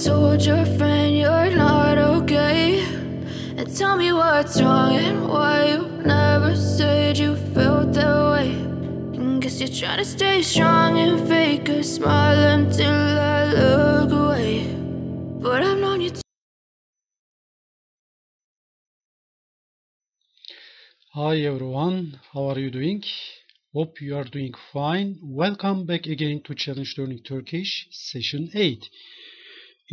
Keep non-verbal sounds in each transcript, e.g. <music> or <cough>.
told your friend you're not okay And tell me what's wrong and why you never said you felt that way and guess you're trying to stay strong and fake a smile until I look away But I've known you Hi everyone, how are you doing? Hope you are doing fine. Welcome back again to Challenge Learning Turkish Session 8.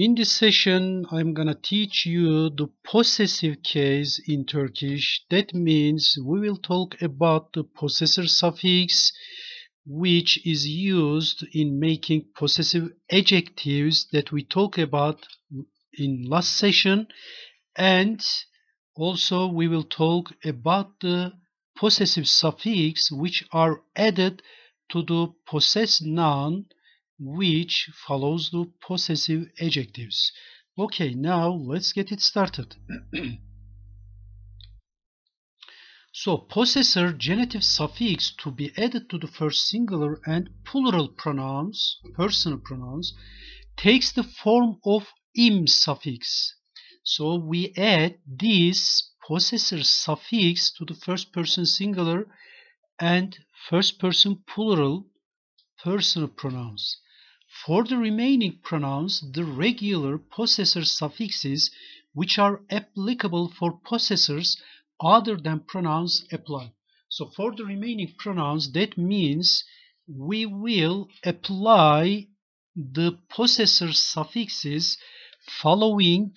In this session, I'm gonna teach you the possessive case in Turkish. That means we will talk about the possessor suffix, which is used in making possessive adjectives that we talked about in last session. And also we will talk about the possessive suffix which are added to the possessed noun which follows the possessive adjectives. Okay, now let's get it started. <clears throat> so, possessor genitive suffix to be added to the first singular and plural pronouns, personal pronouns, takes the form of im suffix. So, we add this possessor suffix to the first person singular and first person plural personal pronouns. For the remaining pronouns, the regular possessor suffixes which are applicable for possessors other than pronouns apply. So for the remaining pronouns, that means we will apply the possessor suffixes following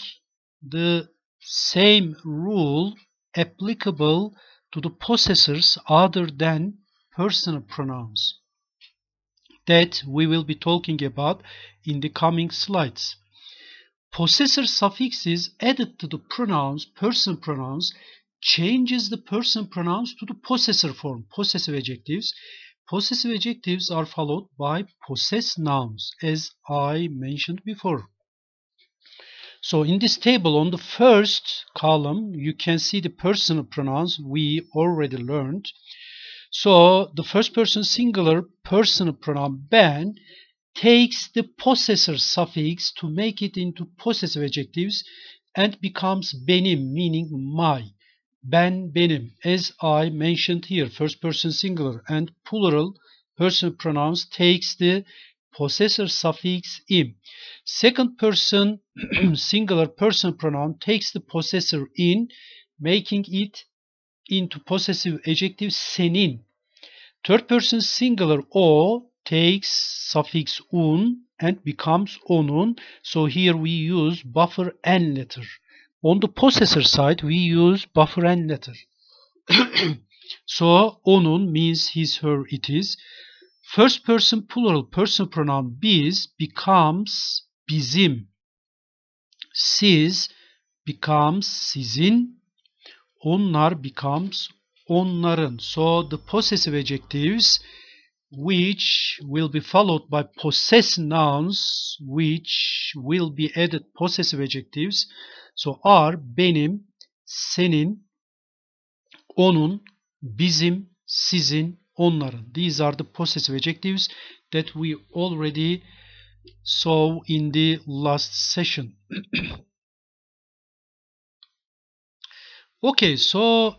the same rule applicable to the possessors other than personal pronouns that we will be talking about in the coming slides. Possessor suffixes added to the pronouns, person pronouns, changes the person pronouns to the possessor form, possessive adjectives. Possessive adjectives are followed by possess nouns, as I mentioned before. So in this table on the first column, you can see the personal pronouns we already learned. So the first person singular personal pronoun ben takes the possessor suffix to make it into possessive adjectives and becomes benim meaning my. Ben benim as I mentioned here first person singular and plural personal pronouns takes the possessor suffix im. Second person <clears throat> singular personal pronoun takes the possessor in making it into possessive adjective senin. Third person singular o takes suffix un and becomes onun. So here we use buffer n letter. On the possessor side we use buffer n letter. <coughs> so onun means his, her, it is. First person plural personal pronoun biz becomes bizim. Siz becomes sizin Onlar becomes onların. So the possessive adjectives which will be followed by possess nouns which will be added possessive adjectives. So are benim, senin, onun, bizim, sizin, onların. These are the possessive adjectives that we already saw in the last session. <clears throat> Okay, so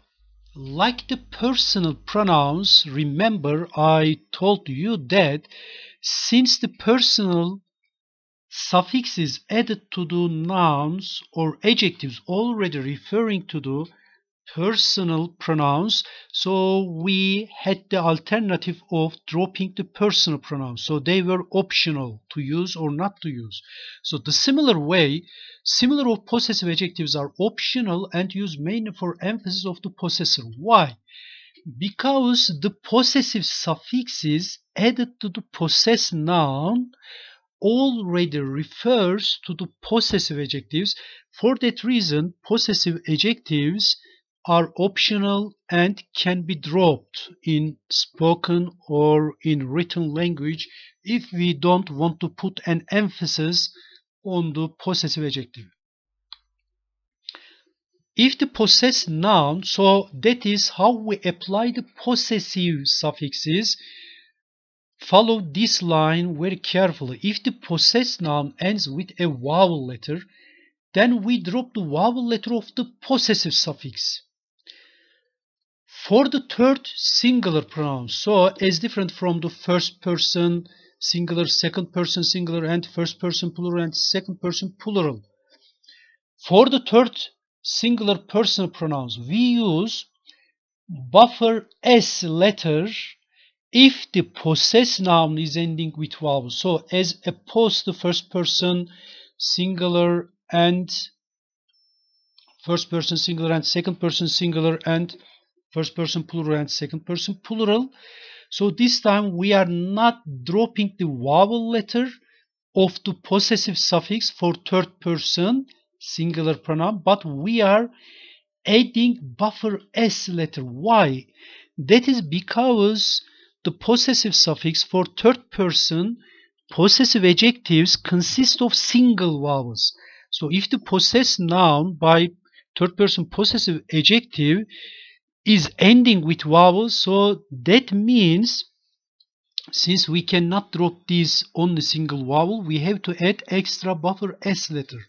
like the personal pronouns, remember I told you that since the personal suffixes added to the nouns or adjectives already referring to the personal pronouns. So we had the alternative of dropping the personal pronouns. So they were optional to use or not to use. So the similar way, similar or possessive adjectives are optional and used mainly for emphasis of the possessor. Why? Because the possessive suffixes added to the possess noun already refers to the possessive adjectives. For that reason, possessive adjectives are optional and can be dropped in spoken or in written language if we don't want to put an emphasis on the possessive adjective. If the possessed noun, so that is how we apply the possessive suffixes, follow this line very carefully. If the possessed noun ends with a vowel letter, then we drop the vowel letter of the possessive suffix. For the third singular pronoun, so is different from the first person singular, second person singular, and first person plural, and second person plural. For the third singular personal pronouns, we use buffer s letter if the possess noun is ending with vowel. So as opposed to first person singular and first person singular and second person singular and first person plural and second person plural. So this time we are not dropping the vowel letter of the possessive suffix for third person singular pronoun, but we are adding buffer s letter. Why? That is because the possessive suffix for third person possessive adjectives consist of single vowels. So if the possess noun by third person possessive adjective is ending with vowel so that means since we cannot drop this on the single vowel we have to add extra buffer s letter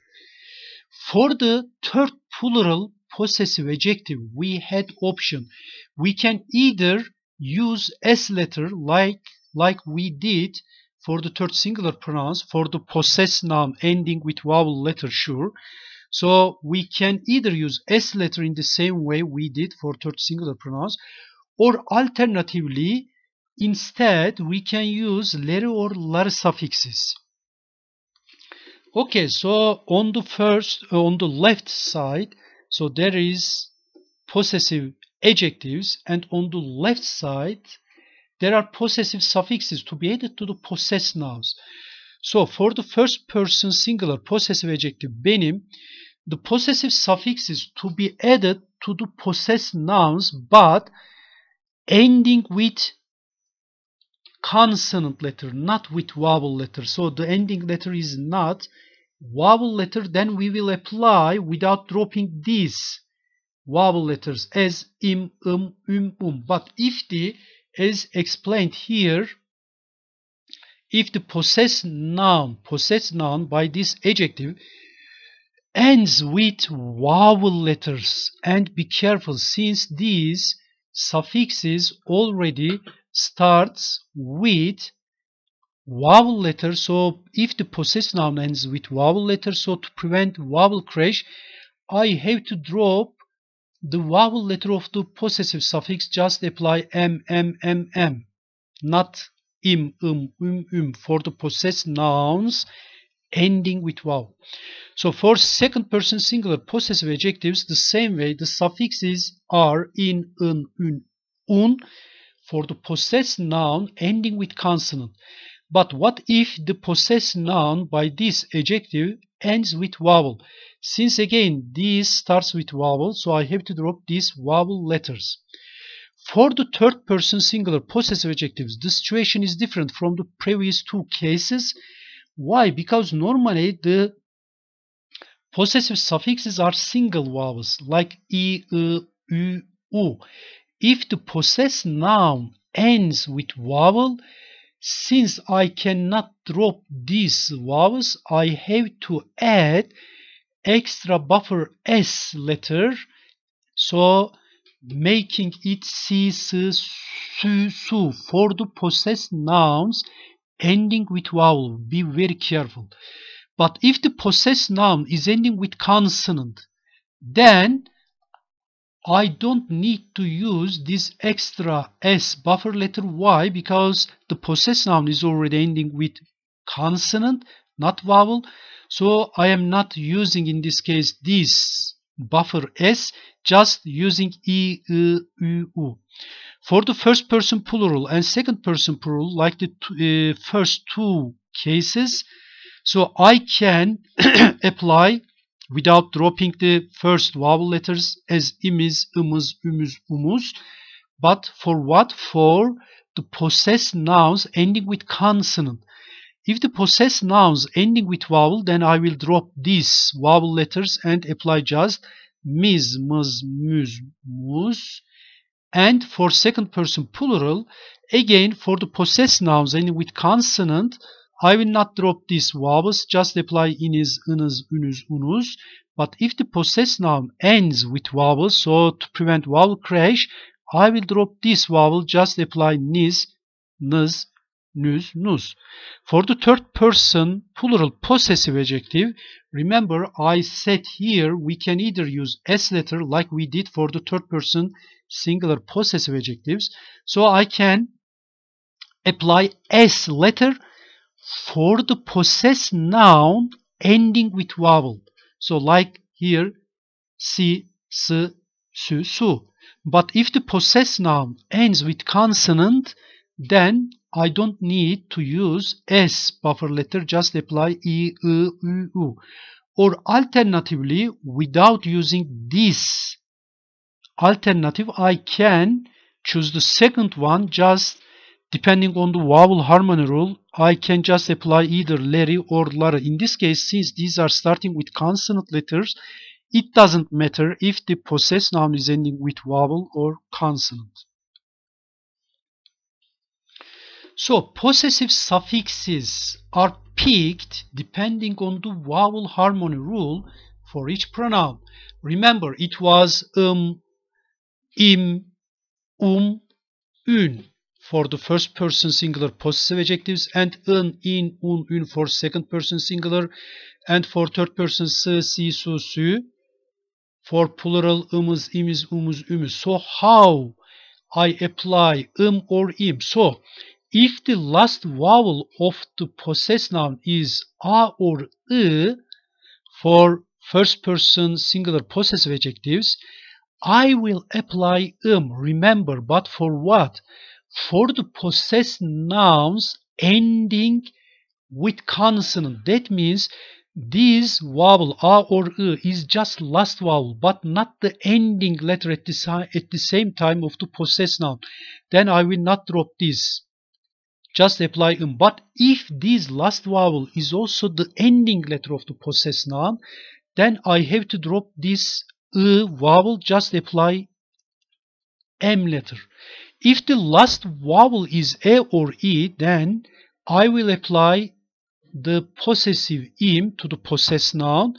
for the third plural possessive adjective we had option we can either use s letter like like we did for the third singular pronouns for the possess noun ending with vowel letter sure so we can either use S letter in the same way we did for third singular pronouns or alternatively instead we can use letter or lar suffixes. Okay, so on the first, uh, on the left side, so there is possessive adjectives and on the left side there are possessive suffixes to be added to the possess nouns. So for the first person singular possessive adjective benim the possessive suffixes to be added to the possessed nouns but ending with consonant letter not with vowel letter so the ending letter is not vowel letter then we will apply without dropping these vowel letters as im um um um but if the as explained here if the possessed noun possessed noun by this adjective ends with vowel letters and be careful since these suffixes already starts with vowel letter so if the possess noun ends with vowel letter so to prevent vowel crash I have to drop the vowel letter of the possessive suffix just apply m m m m not im um um um for the possess nouns ending with vowel. So for second person singular possessive adjectives, the same way the suffixes are in, un, un, un for the possessed noun ending with consonant. But what if the possessed noun by this adjective ends with vowel? Since again this starts with vowel, so I have to drop these vowel letters. For the third person singular possessive adjectives, the situation is different from the previous two cases why? Because normally the possessive suffixes are single vowels like e, I, u, u. If the possess noun ends with vowel, since I cannot drop these vowels, I have to add extra buffer s letter. So making it si, su, su for the possessed nouns ending with vowel, be very careful. But if the possessed noun is ending with consonant, then I don't need to use this extra S buffer letter Y because the possessed noun is already ending with consonant, not vowel. So I am not using in this case this buffer S, just using E, I, U, U. For the first person plural and second person plural, like the uh, first two cases, so I can <clears throat> apply without dropping the first vowel letters as imiz, ımız, ümüz, umuz. But for what? For the possessed nouns ending with consonant. If the possessed nouns ending with vowel, then I will drop these vowel letters and apply just miz, mız, müz, muz and for second person plural, again for the possessed nouns ending with consonant, I will not drop these vowels, just apply iniz, ınız, ünüz, unuz. But if the possessed noun ends with vowel, so to prevent vowel crash, I will drop this vowel, just apply niz, nız, nüz, nuz. For the third person plural possessive adjective, remember I said here we can either use S letter like we did for the third person singular possessive adjectives. So I can apply s letter for the possessed noun ending with vowel. So like here, si, s, su, su. But if the possessed noun ends with consonant, then I don't need to use s buffer letter, just apply e, i, u, u. Or alternatively, without using this alternative I can choose the second one just depending on the vowel harmony rule I can just apply either Larry or Lara in this case since these are starting with consonant letters it doesn't matter if the possessed noun is ending with vowel or consonant so possessive suffixes are picked depending on the vowel harmony rule for each pronoun remember it was um im, um, ün for the first person singular possessive adjectives and in, in, un, un for second person singular and for third person sı, si, su, sü for plural ımız, imiz, umuz, ümüz. So how I apply im or im. So if the last vowel of the possess noun is a or ı for first person singular possessive adjectives I will apply um. remember, but for what? For the possessed nouns ending with consonant. That means this vowel a or ı is just last vowel but not the ending letter at the, at the same time of the possessed noun. Then I will not drop this. Just apply um. But if this last vowel is also the ending letter of the possessed noun, then I have to drop this a vowel just apply m letter if the last vowel is a or e then i will apply the possessive im to the possess noun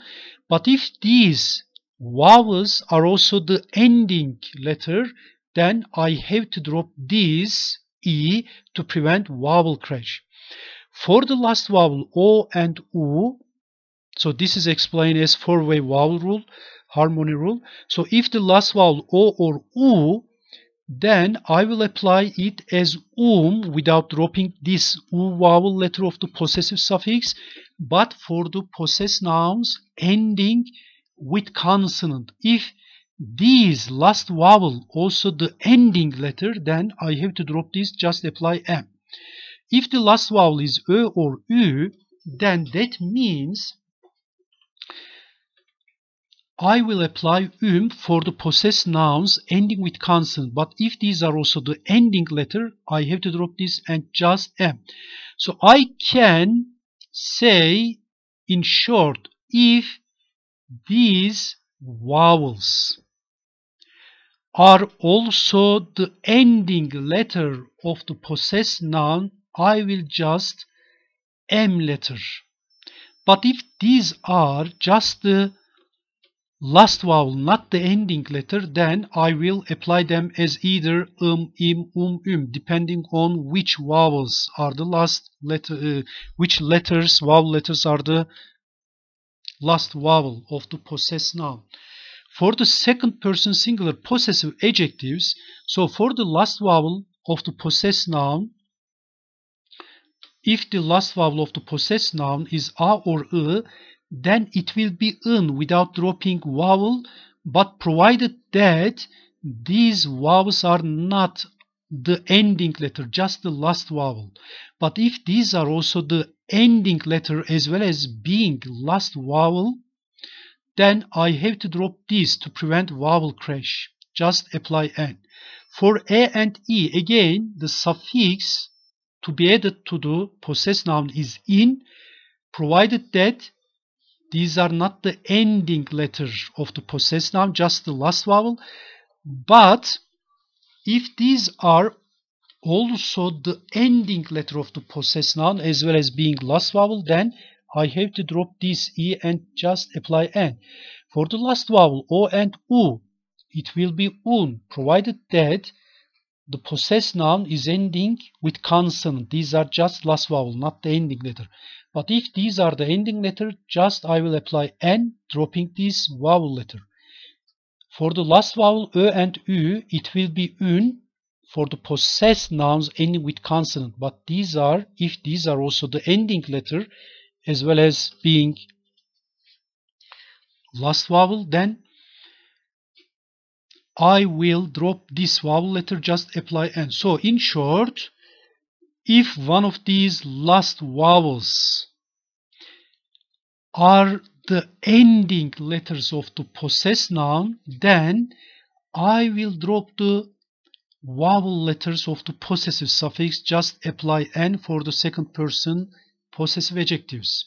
but if these vowels are also the ending letter then i have to drop these e to prevent vowel crash for the last vowel o and u so this is explained as four-way vowel rule harmony rule. So if the last vowel O or U, then I will apply it as um without dropping this U vowel letter of the possessive suffix. But for the possessed nouns ending with consonant, if these last vowel also the ending letter, then I have to drop this, just apply M. If the last vowel is Ö or Ü, then that means I will apply um for the possessed nouns ending with consonant. But if these are also the ending letter, I have to drop this and just m. So I can say in short if these vowels are also the ending letter of the possessed noun, I will just m letter. But if these are just the last vowel not the ending letter then I will apply them as either um, im, um, um depending on which vowels are the last letter uh, which letters vowel letters are the last vowel of the possess noun. For the second person singular possessive adjectives, so for the last vowel of the possess noun, if the last vowel of the possess noun is a or ı, then it will be in without dropping vowel, but provided that these vowels are not the ending letter, just the last vowel. But if these are also the ending letter as well as being last vowel, then I have to drop these to prevent vowel crash. Just apply N. For A and E, again, the suffix to be added to the possessed noun is in, provided that these are not the ending letter of the possessed noun, just the last vowel. But if these are also the ending letter of the possessed noun as well as being last vowel, then I have to drop this E and just apply N. For the last vowel, O and U, it will be UN, provided that the possessed noun is ending with consonant. These are just last vowel, not the ending letter. But if these are the ending letter, just I will apply N, dropping this vowel letter. For the last vowel Ö and Ü, it will be Ün for the possessed nouns ending with consonant. But these are, if these are also the ending letter, as well as being last vowel, then I will drop this vowel letter, just apply N. So in short, if one of these last vowels are the ending letters of the possess noun, then I will drop the vowel letters of the possessive suffix, just apply n for the second person possessive adjectives.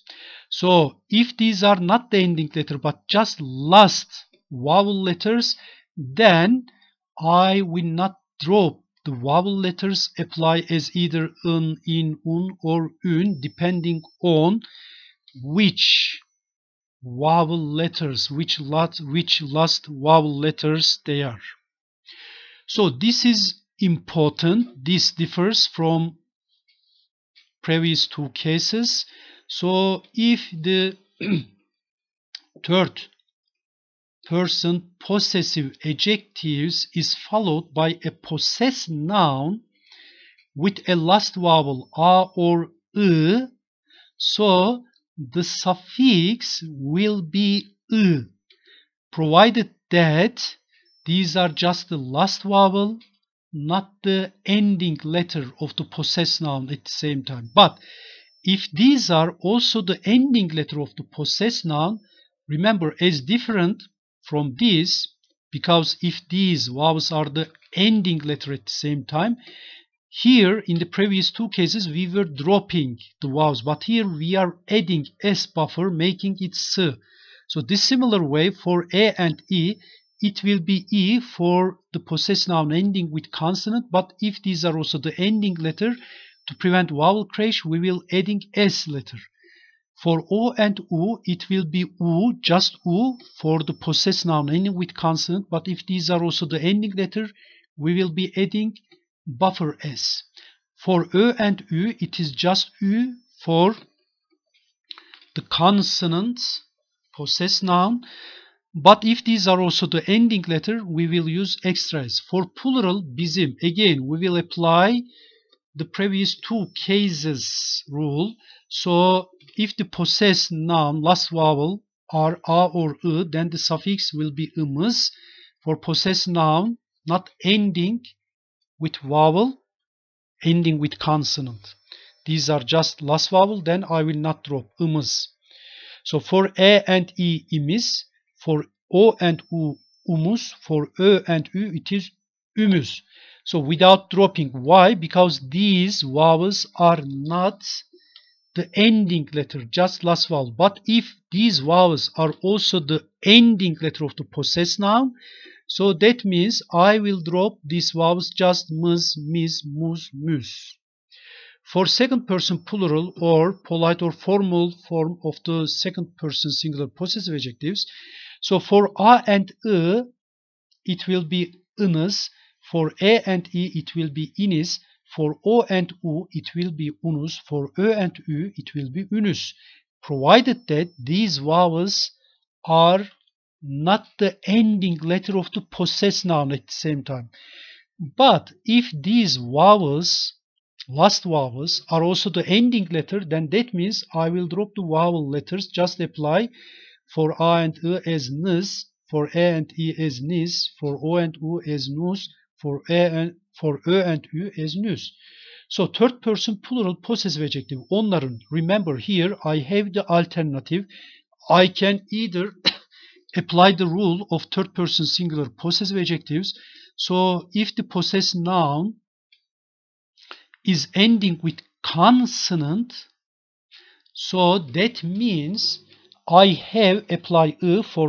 So if these are not the ending letter but just last vowel letters, then I will not drop the vowel letters apply as either un, in, un or un depending on which vowel letters, which, last, which last vowel letters they are. So this is important. This differs from previous two cases. So if the <clears throat> third person possessive adjectives is followed by a possessed noun with a last vowel a or i so the suffix will be i provided that these are just the last vowel not the ending letter of the possess noun at the same time but if these are also the ending letter of the possess noun remember as different from this, because if these vowels are the ending letter at the same time here in the previous two cases we were dropping the vowels but here we are adding s buffer making it s so this similar way for a and e it will be e for the possess noun ending with consonant but if these are also the ending letter to prevent vowel crash we will adding s letter for O and U, it will be U, just U for the possessed noun ending with consonant. But if these are also the ending letter, we will be adding buffer S. For Ö and Ü, it is just Ü for the consonant possessed noun. But if these are also the ending letter, we will use extra S. For plural, bizim, again, we will apply the previous two cases rule. So if the possessed noun last vowel are a or ı, then the suffix will be ımız. For possessed noun not ending with vowel, ending with consonant. These are just last vowel, then I will not drop ımız. So for e and e, imiz, for o and u umuz, for ö and ü it is ümüz. So without dropping. Why? Because these vowels are not the ending letter, just last vowel. But if these vowels are also the ending letter of the possess noun, so that means I will drop these vowels just mus, mus, mus, mus. For second person plural or polite or formal form of the second person singular possessive adjectives, so for a and ı, it will be ınız. For a and e, it will be inis. For O and U, it will be unus. For Ö and Ü, it will be unus. Provided that these vowels are not the ending letter of the possessed noun at the same time. But if these vowels, last vowels, are also the ending letter, then that means I will drop the vowel letters, just apply for A and I as nis, for a and E as nis, for O and U as nus, for a and for ö and ü as news. So third person plural possessive adjective onların remember here I have the alternative I can either <coughs> apply the rule of third person singular possessive adjectives. So if the possessive noun is ending with consonant so that means I have apply ı for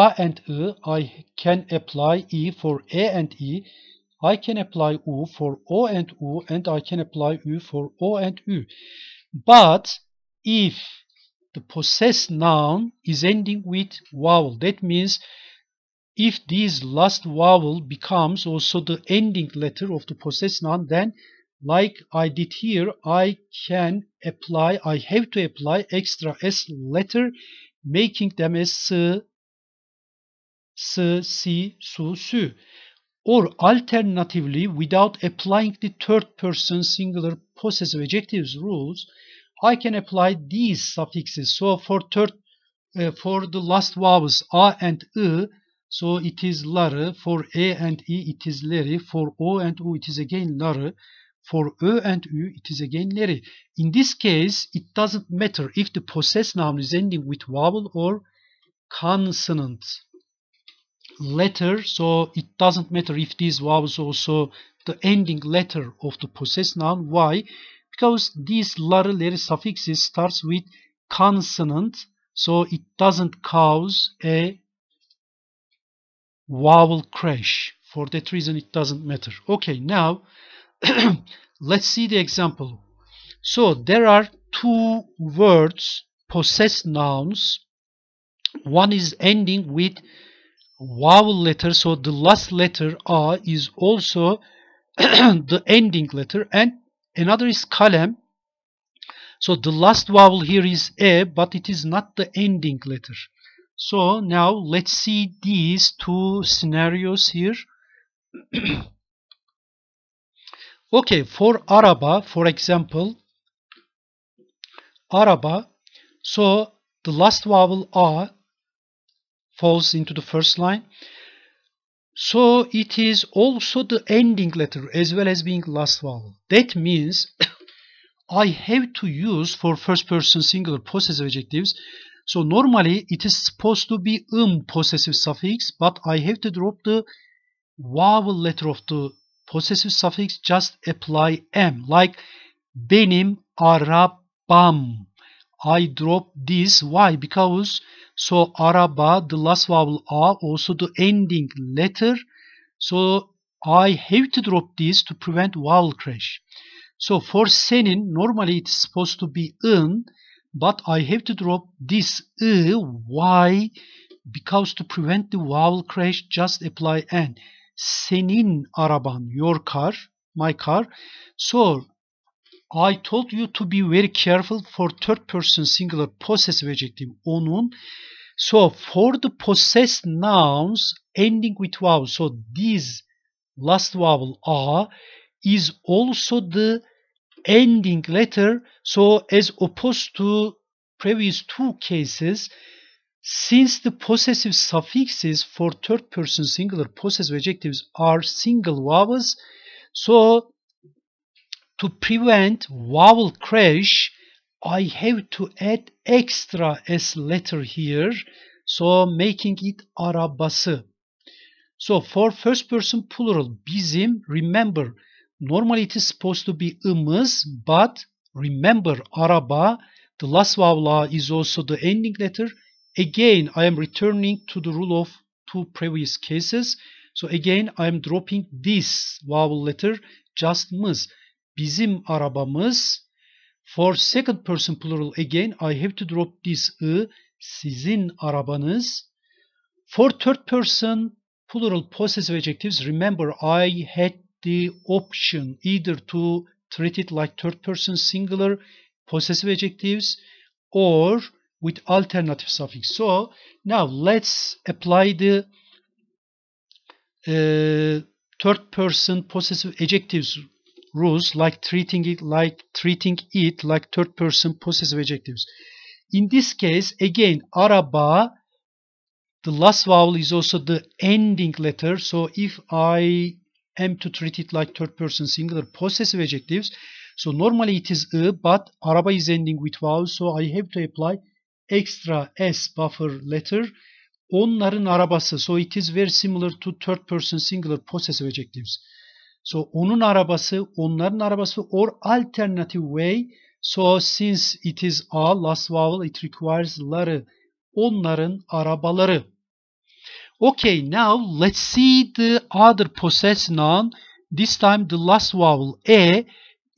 a and ı I can apply e for a and e I can apply U for O and U and I can apply U for O and U. But if the possessed noun is ending with vowel, that means if this last vowel becomes also the ending letter of the possessed noun, then like I did here, I can apply, I have to apply extra S letter, making them as S, Su, Sü or alternatively without applying the third person singular possessive adjectives rules I can apply these suffixes so for third uh, for the last vowels a and ı so it is ları for e and i it is leri for o and u it is again ları for ö and ü it is again leri in this case it doesn't matter if the possessed noun is ending with vowel or consonant letter so it doesn't matter if this is also the ending letter of the possessed noun why because these larillary suffixes starts with consonant so it doesn't cause a vowel crash for that reason it doesn't matter okay now <clears throat> let's see the example so there are two words possessed nouns one is ending with vowel letter so the last letter a is also <clears throat> the ending letter and another is kalem so the last vowel here is a but it is not the ending letter so now let's see these two scenarios here <clears throat> okay for araba for example araba so the last vowel a falls into the first line. So it is also the ending letter as well as being last vowel. That means <coughs> I have to use for first person singular possessive adjectives. So normally it is supposed to be um possessive suffix but I have to drop the vowel letter of the possessive suffix just apply m like benim arabam I drop this. Why? Because so araba, the last vowel a, also the ending letter. So I have to drop this to prevent vowel crash. So for senin, normally it's supposed to be ın, but I have to drop this ı. Why? Because to prevent the vowel crash, just apply n. Senin araban, your car, my car. So I told you to be very careful for third person singular possessive adjective onun. So for the possessed nouns ending with vowel, so this last vowel a is also the ending letter. So as opposed to previous two cases, since the possessive suffixes for third person singular possessive adjectives are single vowels, so to prevent vowel crash, I have to add extra S letter here, so making it arabası. So for first person plural, bizim, remember, normally it is supposed to be ımız, but remember, araba, the last vowel is also the ending letter. Again, I am returning to the rule of two previous cases. So again, I am dropping this vowel letter, just mız. bizim arabamız. For second person plural again I have to drop this ı sizin arabanız. For third person plural possessive adjectives remember I had the option either to treat it like third person singular possessive adjectives or with alternative suffix. So now let's apply the uh, third person possessive adjectives rules like treating it like treating it like third person possessive adjectives. In this case, again, araba, the last vowel is also the ending letter. So if I am to treat it like third person singular possessive adjectives, so normally it is ı, but araba is ending with vowel, so I have to apply extra s buffer letter. Onların arabası. So it is very similar to third person singular possessive adjectives. So onun arabası, onların arabası or alternative way. So since it is a last vowel it requires ları. Onların arabaları. Okay now let's see the other possess noun. This time the last vowel e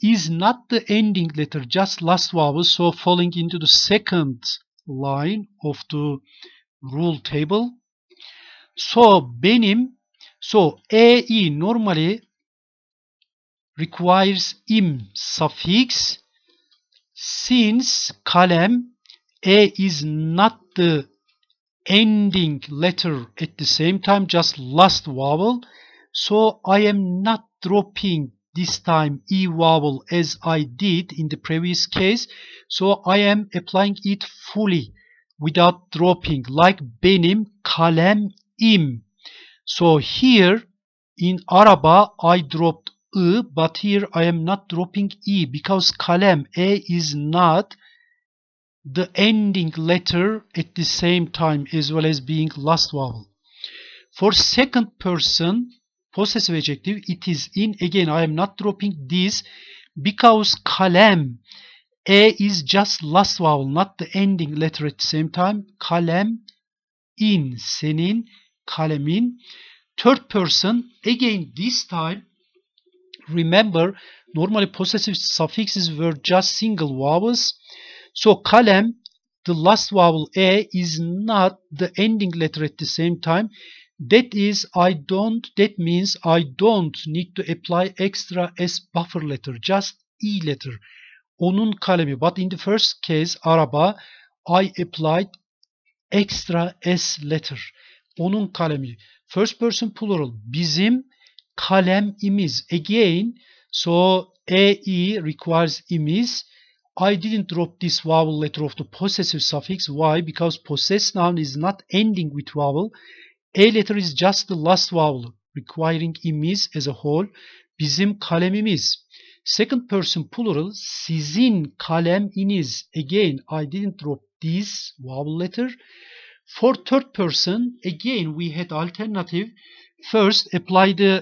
is not the ending letter just last vowel so falling into the second line of the rule table. So benim so e i normally requires im suffix since kalem a is not the ending letter at the same time just last vowel so I am not dropping this time e vowel as I did in the previous case so I am applying it fully without dropping like benim kalem im so here in araba I dropped I, but here I am not dropping E because kalem E is not the ending letter at the same time as well as being last vowel. For second person possessive adjective it is in again I am not dropping this because kalem E is just last vowel not the ending letter at the same time. Kalem in senin kalemin. Third person again this time remember, normally possessive suffixes were just single vowels. So kalem, the last vowel a is not the ending letter at the same time. That is, I don't, that means I don't need to apply extra S buffer letter, just E letter. Onun kalemi. But in the first case, araba, I applied extra S letter. Onun kalemi. First person plural. Bizim kalem imiz. Again, so AE requires imiz. I didn't drop this vowel letter of the possessive suffix. Why? Because possess noun is not ending with vowel. A letter is just the last vowel requiring imiz as a whole. Bizim kalemimiz. Second person plural sizin kaleminiz. Again I didn't drop this vowel letter. For third person again we had alternative. First apply the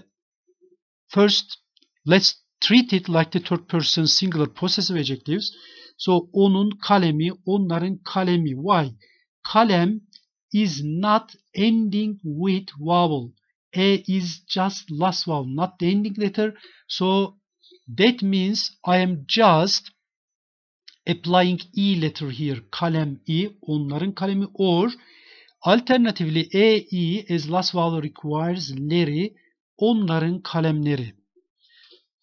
First, let's treat it like the third person singular possessive adjectives. So onun kalemi, onların kalemi. Why? Kalem is not ending with vowel. A e is just last vowel, not the ending letter. So that means I am just applying E letter here. Kalem E, onların kalemi or. Alternatively, E, e as last vowel requires Larry. onların kalemleri.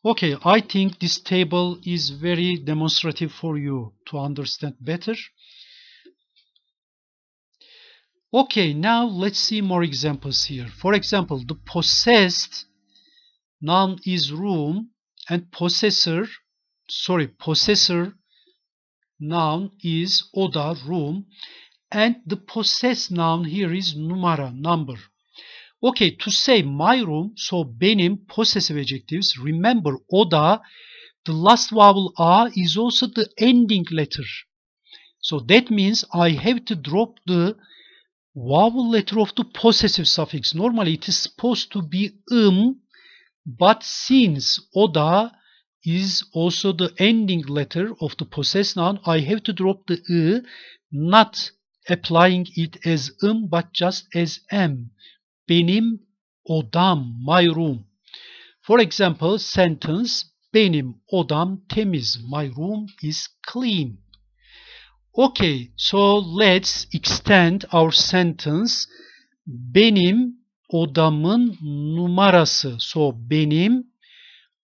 Okay, I think this table is very demonstrative for you to understand better. Okay, now let's see more examples here. For example, the possessed noun is room and possessor, sorry, possessor noun is oda, room and the possessed noun here is numara, number. Okay, to say my room, so benim possessive adjectives. Remember o da, the last vowel a is also the ending letter. So that means I have to drop the vowel letter of the possessive suffix. Normally it is supposed to be um, but since oda is also the ending letter of the possess noun, I have to drop the ı, not applying it as um but just as m. benim odam my room. For example, sentence benim odam temiz. My room is clean. Okay, so let's extend our sentence. Benim odamın numarası. So benim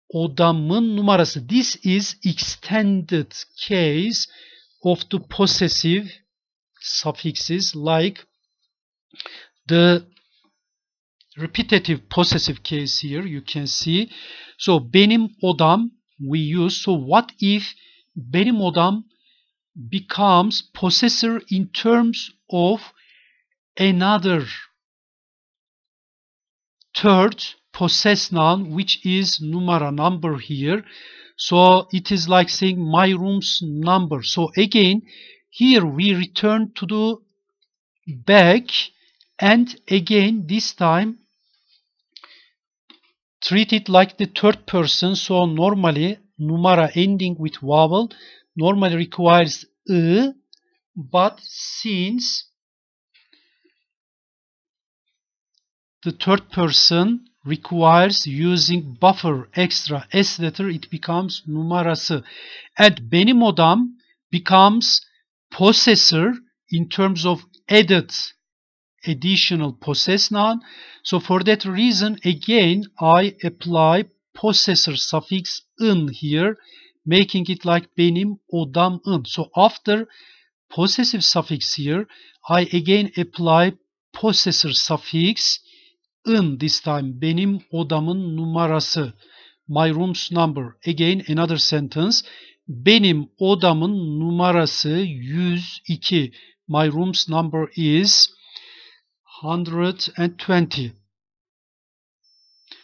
odamın numarası. This is extended case of the possessive suffixes like the repetitive possessive case here you can see so benim odam we use so what if benim odam becomes possessor in terms of another third possess noun which is numara number here so it is like saying my room's number so again here we return to the back and again this time treat it like the third person. So normally, numara ending with vowel normally requires I, but since the third person requires using buffer extra S letter, it becomes numarası. And benim odam becomes possessor in terms of added additional possess noun. So for that reason, again, I apply possessor suffix "ın" here, making it like benim odamın. So after possessive suffix here, I again apply possessor suffix "ın" this time, benim odamın numarası. My room's number. Again, another sentence. Benim odamın numarası 102. My room's number is 120.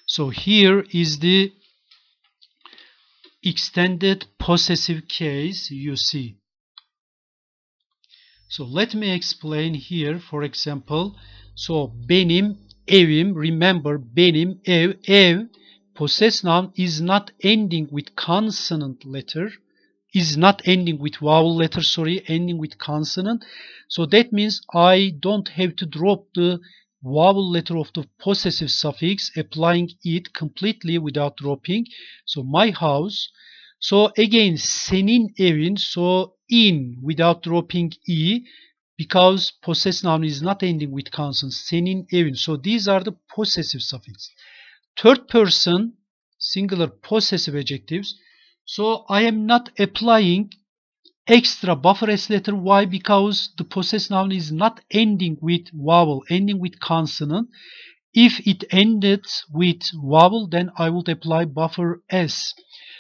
So here is the extended possessive case you see. So let me explain here for example. So benim evim remember benim ev ev possess noun is not ending with consonant letter is not ending with vowel letter sorry ending with consonant so that means I don't have to drop the vowel letter of the possessive suffix applying it completely without dropping so my house so again senin evin so in without dropping e because possess noun is not ending with consonant senin evin so these are the possessive suffix third person singular possessive adjectives so I am not applying extra buffer s letter y because the possess noun is not ending with vowel, ending with consonant. If it ended with vowel then I would apply buffer s.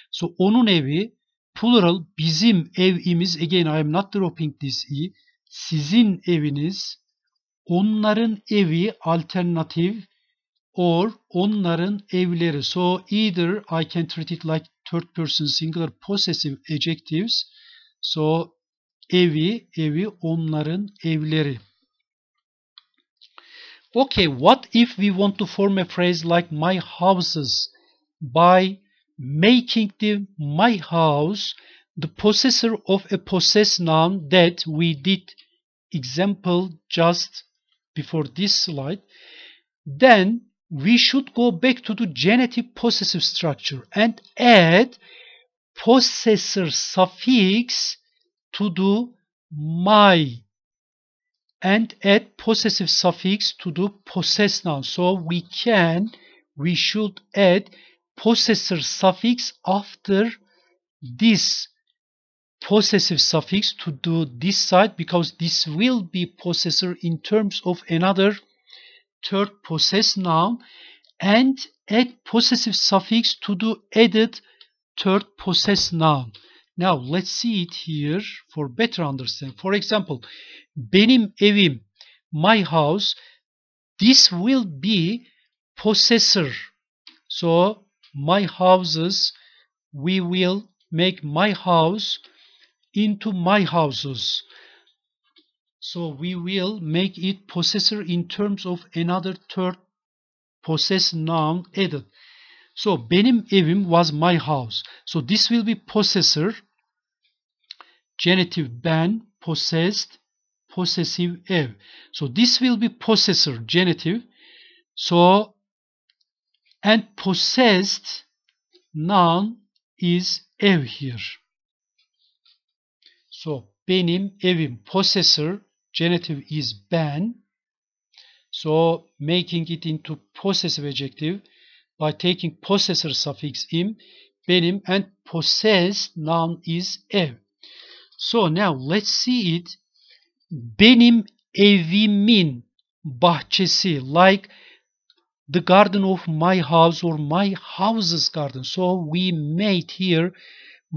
So onun evi plural bizim evimiz again I am not dropping this e. Sizin eviniz, onların evi alternative or onların evleri. So either I can treat it like third person singular possessive adjectives. So evi, evi onların evleri. Okay, what if we want to form a phrase like my houses by making the my house the possessor of a possess noun that we did example just before this slide then we should go back to the genitive possessive structure and add possessor suffix to the my and add possessive suffix to the possess noun. So we can, we should add possessor suffix after this possessive suffix to do this side because this will be possessor in terms of another third possess noun and add possessive suffix to the added third possess noun. Now let's see it here for better understand. For example, benim evim, my house. This will be possessor. So my houses, we will make my house into my houses. So we will make it possessor in terms of another third possess noun added. So benim evim was my house. So this will be possessor, genitive ben, possessed, possessive ev. So this will be possessor, genitive. So and possessed noun is ev here. So benim evim possessor Genitive is ben. So making it into possessive adjective by taking possessor suffix im, benim, and possessed noun is ev. So now let's see it. Benim evimin bahçesi like the garden of my house or my house's garden. So we made here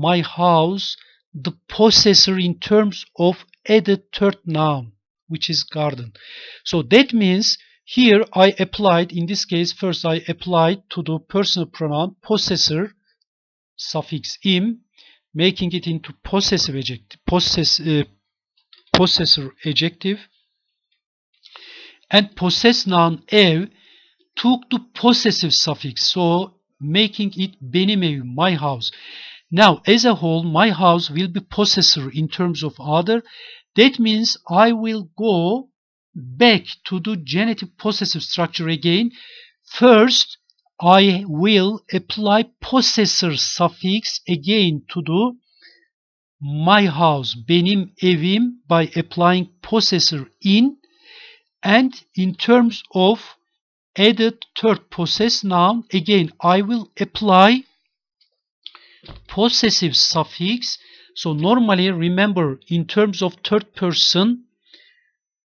my house the possessor in terms of add a third noun, which is garden. So that means here I applied, in this case, first I applied to the personal pronoun possessor suffix im, making it into possessive adjective, possess, uh, possessor adjective. And possess noun ev took the possessive suffix, so making it benim ev, my house. Now, as a whole, my house will be possessor in terms of other. That means I will go back to the genitive possessive structure again. First, I will apply possessor suffix again to the my house, benim evim by applying possessor in and in terms of added third possess noun again I will apply possessive suffix. So normally remember in terms of third person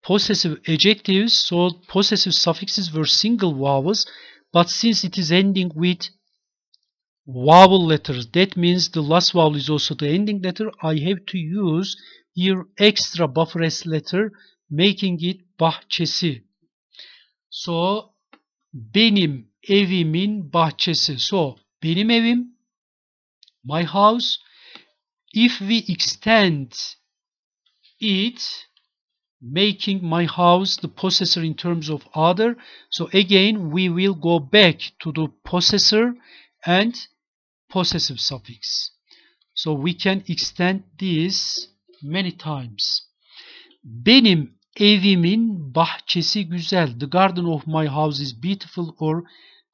possessive adjectives, so possessive suffixes were single vowels, but since it is ending with vowel letters, that means the last vowel is also the ending letter, I have to use here extra buffer S letter, making it bahçesi. So benim evimin bahçesi. So benim evim my house if we extend it making my house the possessor in terms of other so again we will go back to the possessor and possessive suffix so we can extend this many times benim evimin bahçesi güzel the garden of my house is beautiful or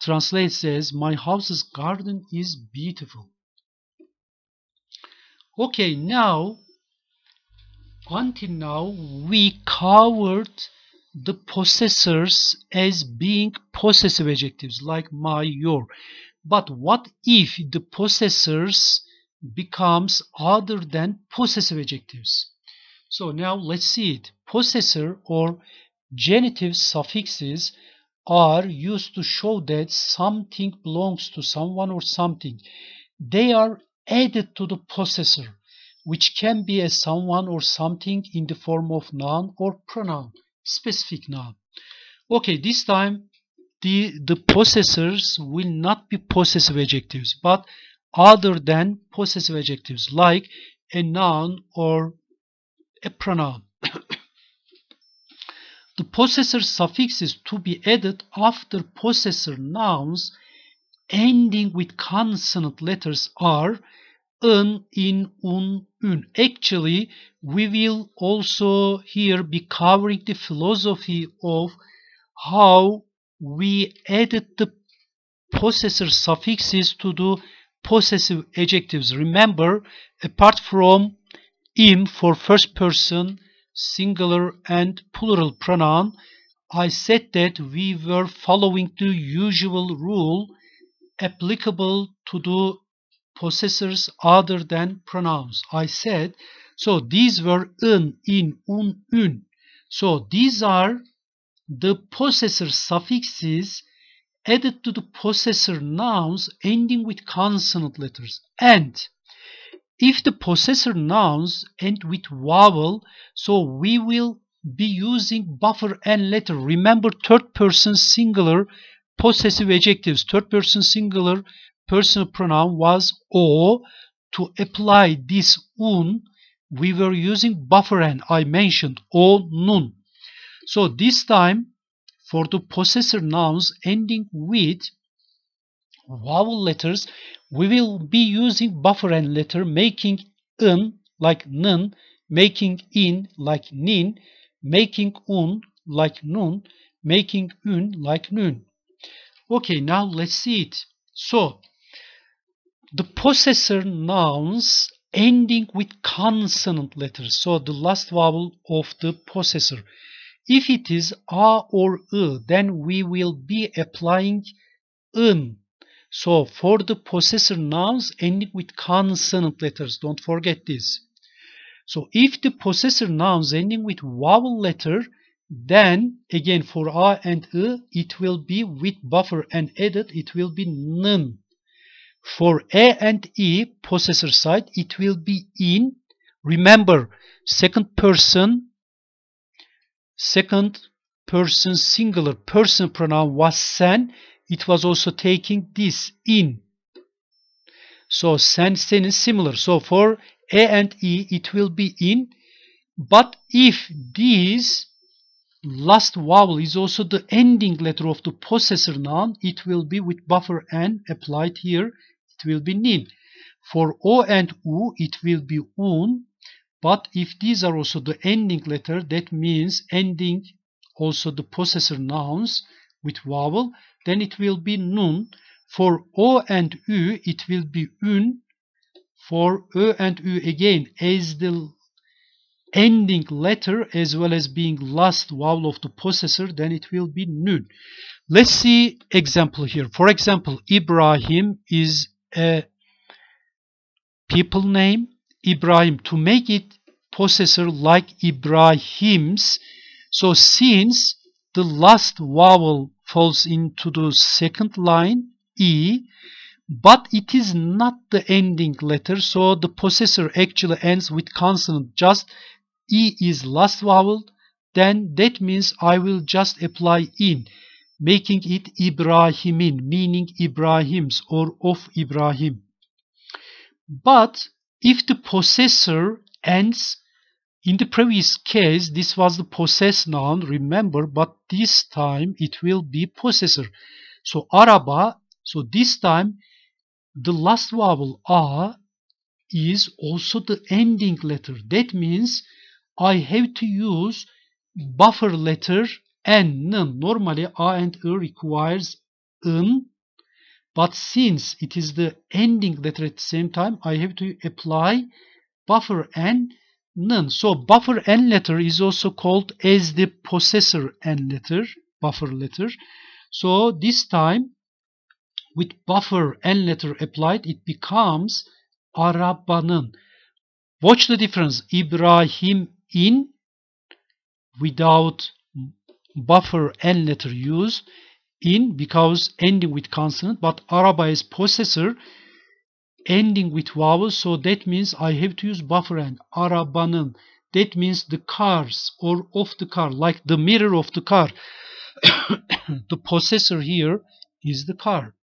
translates as my house's garden is beautiful okay now until now we covered the possessors as being possessive adjectives like my your but what if the possessors becomes other than possessive adjectives so now let's see it possessor or genitive suffixes are used to show that something belongs to someone or something they are added to the possessor, which can be a someone or something in the form of noun or pronoun, specific noun. Okay, this time the, the possessors will not be possessive adjectives, but other than possessive adjectives, like a noun or a pronoun. <coughs> the possessor suffix is to be added after possessor nouns ending with consonant letters are un, in, un, un. Actually, we will also here be covering the philosophy of how we added the possessor suffixes to the possessive adjectives. Remember, apart from im for first person, singular and plural pronoun, I said that we were following the usual rule applicable to the possessors other than pronouns. I said, so these were in, in, un, ün. So these are the possessor suffixes added to the possessor nouns ending with consonant letters. And if the possessor nouns end with vowel, so we will be using buffer and letter. Remember third person singular Possessive adjectives, third person singular personal pronoun was o. To apply this un, we were using buffer and I mentioned o nun. So this time for the possessor nouns ending with vowel letters, we will be using buffer and letter making n like nun, making in like nin, making un like nun, making un like nun. Okay, now let's see it. So, the possessor nouns ending with consonant letters. So, the last vowel of the possessor. If it is a or ı, then we will be applying ın. So, for the possessor nouns ending with consonant letters, don't forget this. So, if the possessor nouns ending with vowel letter, then again for a and e, it will be with buffer and added it will be none. For a and e possessor side it will be in. Remember second person second person singular person pronoun was sen. It was also taking this in. So sen sen is similar. So for a and e it will be in. But if these last vowel is also the ending letter of the possessor noun. It will be with buffer n applied here. It will be nin. For o and u, it will be un. But if these are also the ending letter, that means ending also the possessor nouns with vowel, then it will be nun. For o and u, it will be un. For ö and u again, as the ending letter as well as being last vowel of the possessor, then it will be nun. Let's see example here. For example, Ibrahim is a people name. Ibrahim, to make it possessor like Ibrahim's, so since the last vowel falls into the second line, E, but it is not the ending letter, so the possessor actually ends with consonant, just E is last vowel, then that means I will just apply in, making it Ibrahimin, meaning Ibrahim's or of Ibrahim. But if the possessor ends in the previous case, this was the possess noun, remember, but this time it will be possessor. So araba, so this time the last vowel a is also the ending letter. That means I have to use buffer letter n. Normally a and e requires n. But since it is the ending letter at the same time, I have to apply buffer n none. So buffer n letter is also called as the possessor n letter, buffer letter. So this time with buffer n letter applied, it becomes arabanın. Watch the difference. İbrahim in without buffer and letter use in because ending with consonant but Araba is possessor ending with vowel so that means I have to use buffer and arabanın that means the cars or of the car like the mirror of the car <coughs> the possessor here is the car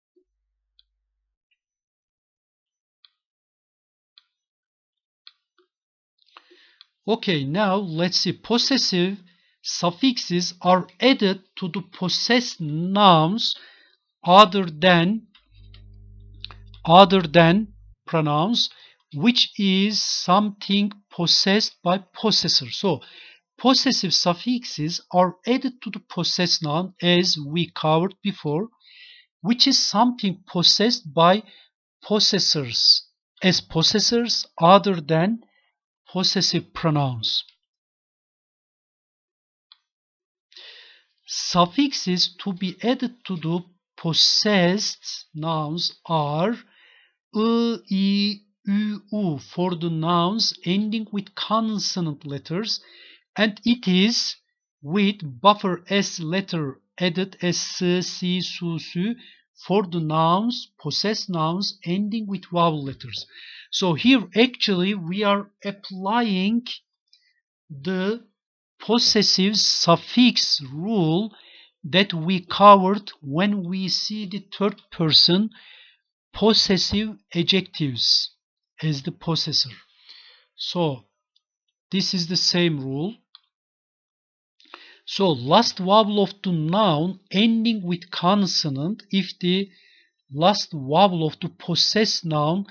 Okay, now let's see possessive suffixes are added to the possessed nouns other than other than pronouns which is something possessed by possessor. So possessive suffixes are added to the possessed noun as we covered before which is something possessed by possessors as possessors other than possessive pronouns. Suffixes to be added to the possessed nouns are ı, i, ü, u for the nouns ending with consonant letters and it is with buffer s letter added as s, si, su, su for the nouns, possessed nouns ending with vowel letters. So here actually we are applying the possessive suffix rule that we covered when we see the third person possessive adjectives as the possessor. So this is the same rule. So last vowel of the noun ending with consonant if the last vowel of the possessed noun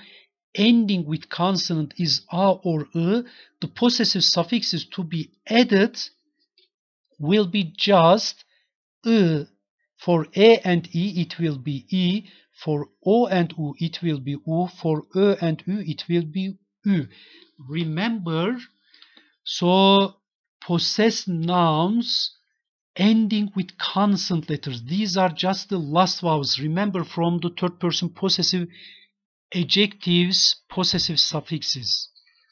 ending with consonant is a or ı, the possessive suffixes to be added will be just ı. For a and e, it will be e. For o and u, it will be u. For ö and ü, it will be ü. Remember, so possess nouns ending with consonant letters. These are just the last vowels. Remember from the third person possessive adjectives, possessive suffixes.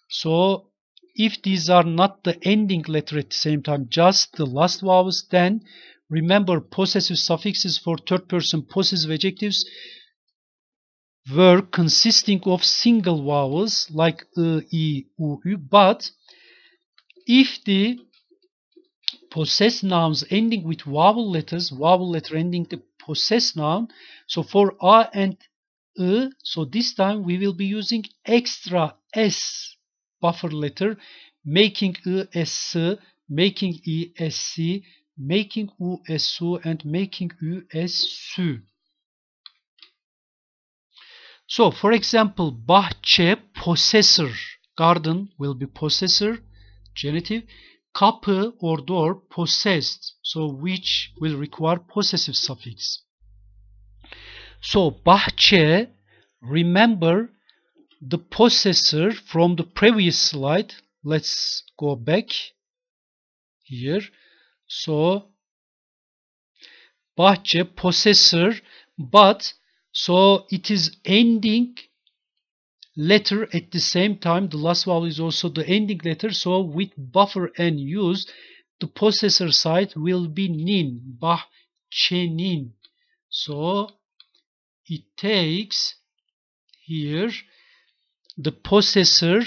So if these are not the ending letter at the same time, just the last vowels, then remember possessive suffixes for third person possessive adjectives were consisting of single vowels like ı, i, u, ü, but if the possess nouns ending with vowel letters, vowel letter ending the possess noun, so for a and e. Uh, so this time we will be using extra s buffer letter, making e s, making e s, making u s, and making u s. So for example, bahçe possessor, garden will be possessor, genitive. Kapı or door possessed, so which will require possessive suffix. So bahçe, remember the possessor from the previous slide. Let's go back here. So bahçe, possessor, but so it is ending letter at the same time. The last vowel is also the ending letter. So with buffer and use, the possessor side will be nin, bahçenin. So it takes here the possessor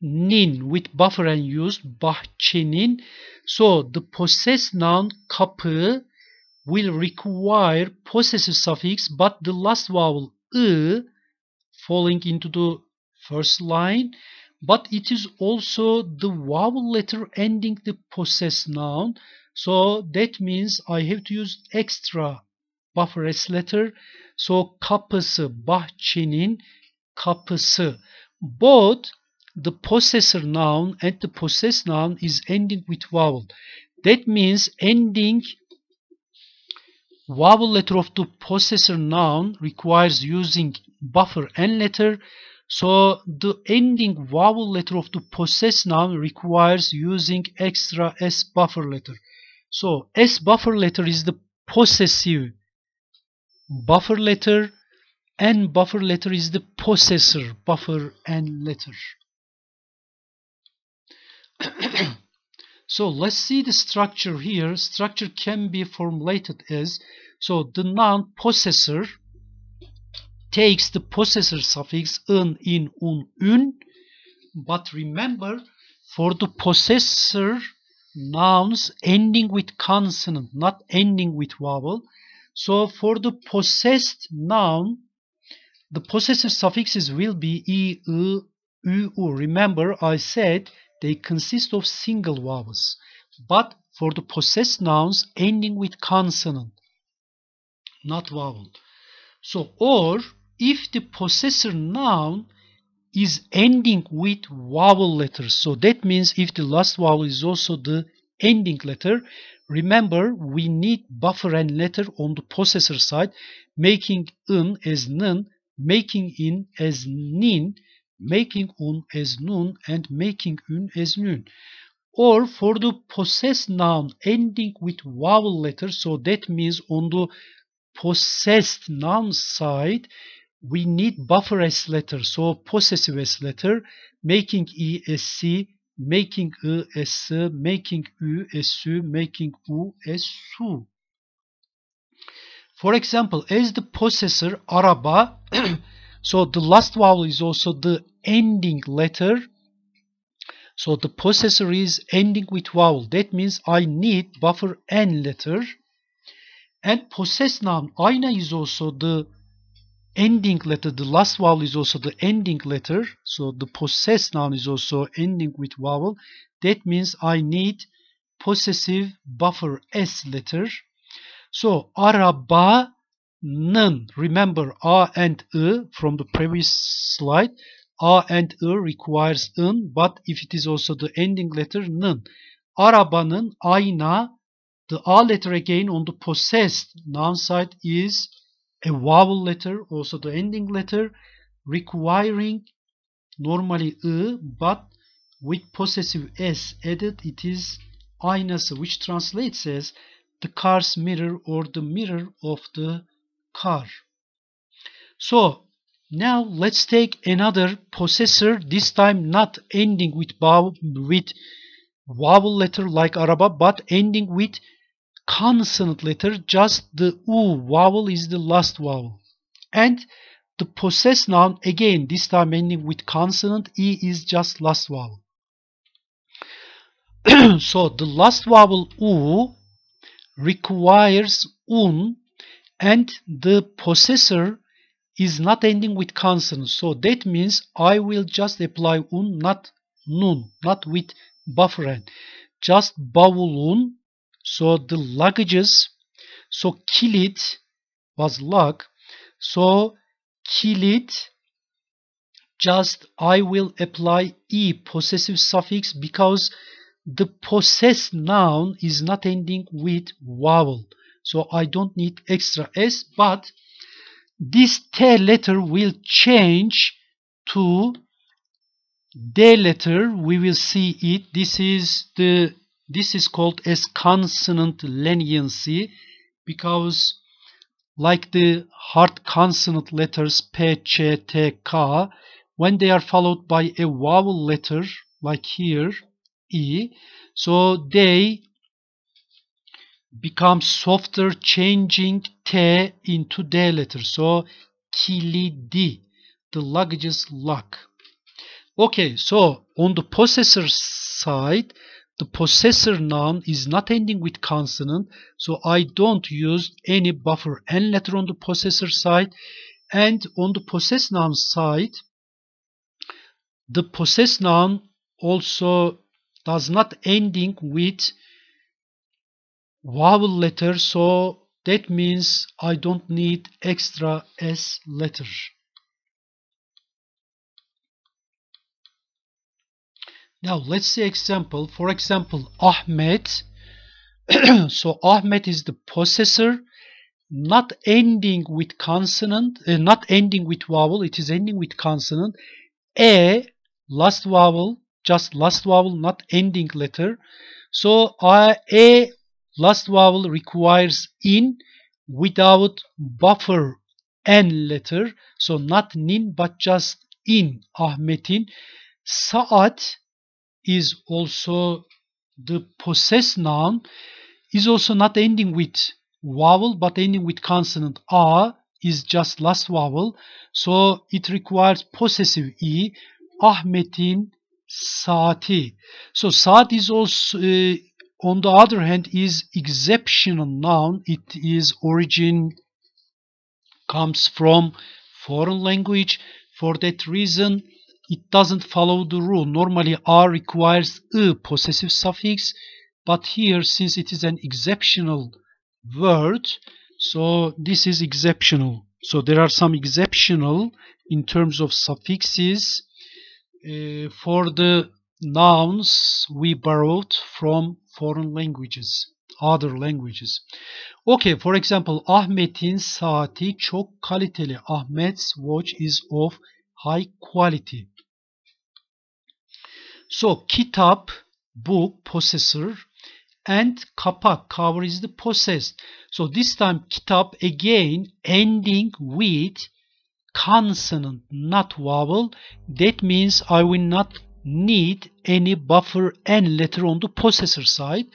nin with buffer and used bahçenin so the possess noun kapı will require possessive suffix but the last vowel ı falling into the first line but it is also the vowel letter ending the possess noun so that means I have to use extra Buffer letter, So kapısı bahçenin kapısı. Both the possessor noun and the possessed noun is ending with vowel. That means ending vowel letter of the possessor noun requires using buffer and letter. So the ending vowel letter of the possess noun requires using extra s buffer letter. So s buffer letter is the possessive buffer letter and buffer letter is the possessor buffer and letter <coughs> so let's see the structure here structure can be formulated as so the noun possessor takes the possessor suffix un in un un but remember for the possessor nouns ending with consonant not ending with vowel so for the possessed noun, the possessive suffixes will be e, u, u, u. Remember I said they consist of single vowels. But for the possessed nouns ending with consonant, not vowel. So or if the possessor noun is ending with vowel letters. So that means if the last vowel is also the ending letter, Remember, we need buffer and letter on the processor side, making un as nun, making in as nin, making un as nun, and making un as nun. Or for the possess noun ending with vowel letter, so that means on the possessed noun side, we need buffer s letter, so possessive s letter, making e as c, making ı making ü as sü, making u as su. For example, as the possessor araba, <clears throat> so the last vowel is also the ending letter. So the possessor is ending with vowel. That means I need buffer n letter. And possess noun ayna is also the ending letter, the last vowel is also the ending letter. So the possess noun is also ending with vowel. That means I need possessive buffer S letter. So araba nun. Remember a and i from the previous slide. A and i requires ın but if it is also the ending letter nın. Arabanın ayna the a letter again on the possessed noun side is a vowel letter, also the ending letter, requiring normally "e", but with possessive S added, it is aynası, which translates as the car's mirror or the mirror of the car. So, now let's take another possessor, this time not ending with, vowel, with vowel letter like araba, but ending with consonant letter, just the U vowel is the last vowel. And the possessed noun, again, this time ending with consonant, E is just last vowel. <clears throat> so the last vowel U requires un and the possessor is not ending with consonant. So that means I will just apply un, not nun, not with buffer end. Just bavulun so the luggages, so kilit was luck. So kilit, just I will apply e possessive suffix because the possess noun is not ending with vowel. So I don't need extra s, but this T letter will change to D letter. We will see it. This is the this is called as consonant leniency because like the hard consonant letters P, Ch, T, K, when they are followed by a vowel letter, like here, E, so they become softer, changing T into D letter. So, kilidi, the luggage's luck. Okay, so on the possessor side, the possessor noun is not ending with consonant so I don't use any buffer n letter on the possessor side and on the possess noun side the possess noun also does not ending with vowel letter so that means I don't need extra s letter Now let's see example. For example, Ahmet. <clears throat> so Ahmet is the possessor, not ending with consonant, uh, not ending with vowel. It is ending with consonant. A last vowel, just last vowel, not ending letter. So uh, a last vowel requires in without buffer n letter. So not nin but just in Ahmet'in. Saat is also the possess noun is also not ending with vowel but ending with consonant a is just last vowel so it requires possessive e Ahmet'in saati so saat is also uh, on the other hand is exceptional noun it is origin comes from foreign language for that reason it doesn't follow the rule. Normally R requires a possessive suffix, but here since it is an exceptional word, so this is exceptional. So there are some exceptional in terms of suffixes. Uh, for the nouns we borrowed from foreign languages, other languages. Okay, for example, Ahmet'in saati çok kaliteli. Ahmet's watch is of high quality. So kitap, book, possessor and kapak, cover is the possessed. So this time kitap again ending with consonant, not vowel. That means I will not need any buffer n letter on the possessor side.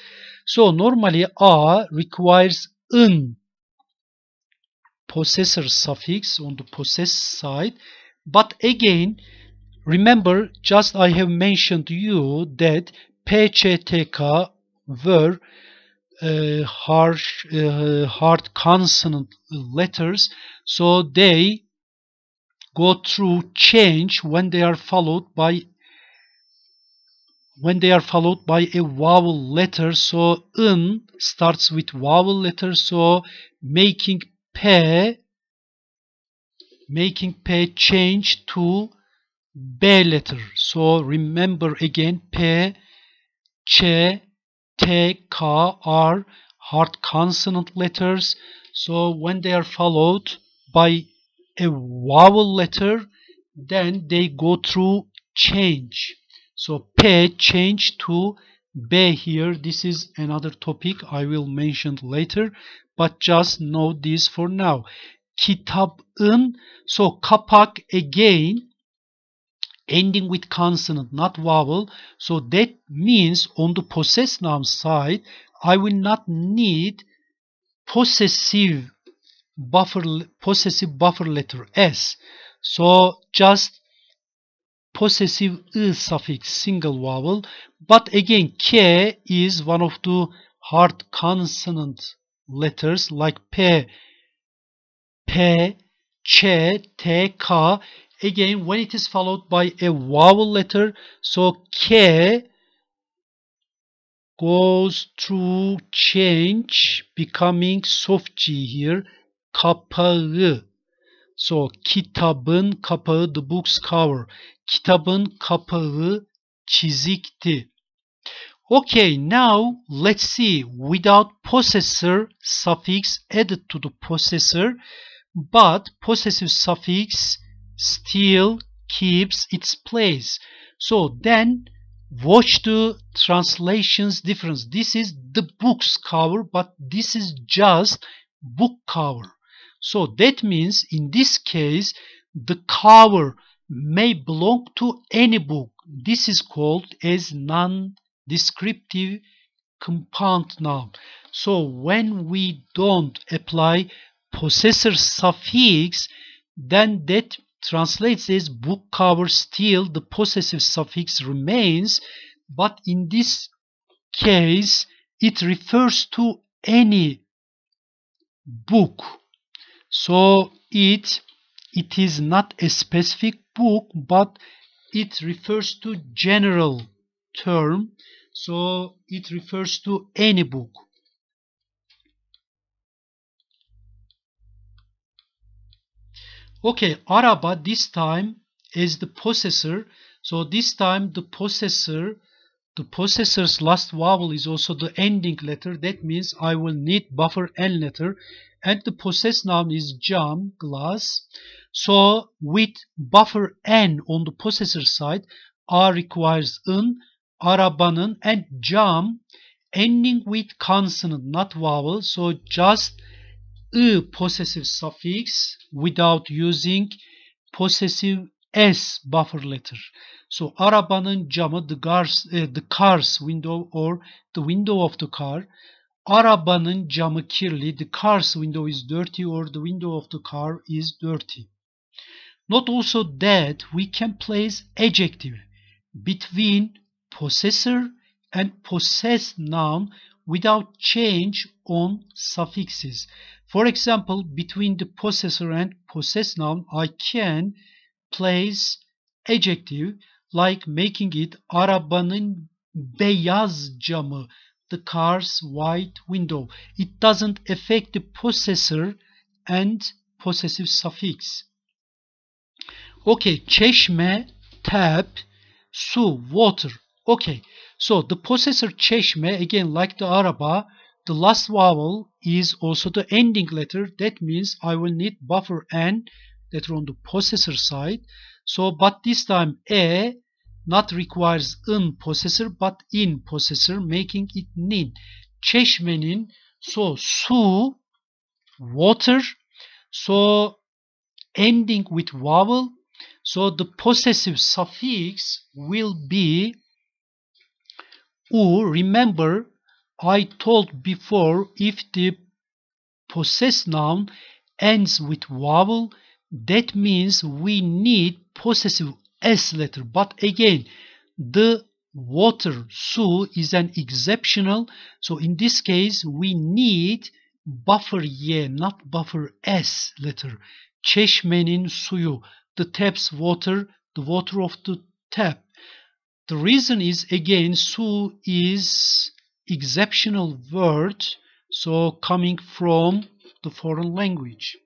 So normally a requires n possessor suffix on the possess side. But again, Remember, just I have mentioned to you that PCTK were uh, harsh, uh, hard consonant letters, so they go through change when they are followed by when they are followed by a vowel letter. So n starts with vowel letter, so making p making p change to B letter. So remember again P, C, T, K, R are hard consonant letters. So when they are followed by a vowel letter, then they go through change. So P change to B here. This is another topic I will mention later. But just know this for now. Kitabın. So kapak again ending with consonant, not vowel. So that means on the possessed noun side, I will not need possessive buffer possessive buffer letter s. So just possessive i suffix single vowel. But again, k is one of the hard consonant letters like p, p, ç, t, k again when it is followed by a vowel letter so K goes through change becoming soft G here kapağı so kitabın kapağı the book's cover kitabın kapağı çizikti Okay, now let's see without possessor suffix added to the possessor, but possessive suffix still keeps its place. So then watch the translations difference. This is the book's cover, but this is just book cover. So that means in this case, the cover may belong to any book. This is called as non-descriptive compound noun. So when we don't apply possessor suffix, then that translates as book cover still the possessive suffix remains but in this case it refers to any book so it it is not a specific book but it refers to general term so it refers to any book Okay, araba this time is the possessor. So this time the possessor, the possessor's last vowel is also the ending letter. That means I will need buffer N letter. And the possess noun is jam, glass. So with buffer N on the possessor side, R requires n arabanın and jam ending with consonant not vowel. So just e possessive suffix without using possessive s buffer letter. So arabanın camı the cars, uh, the car's window or the window of the car. Arabanın camı kirli, the car's window is dirty or the window of the car is dirty. Not also that we can place adjective between possessor and possessed noun without change on suffixes. For example, between the possessor and possessed noun, I can place adjective like making it arabanın beyaz camı, the car's white window. It doesn't affect the possessor and possessive suffix. Okay, çeşme, tap, su, water. Okay, so the possessor çeşme, again like the araba, the last vowel is also the ending letter. That means I will need buffer N letter on the processor side. So, but this time E not requires in processor but in processor making it nin. Çeşmenin so su water so ending with vowel so the possessive suffix will be u remember I told before if the possess noun ends with vowel, that means we need possessive S letter. But again, the water, su is an exceptional. So in this case, we need buffer Y, not buffer S letter. Çeşmenin suyu, the tap's water, the water of the tap. The reason is again, su is exceptional word so coming from the foreign language.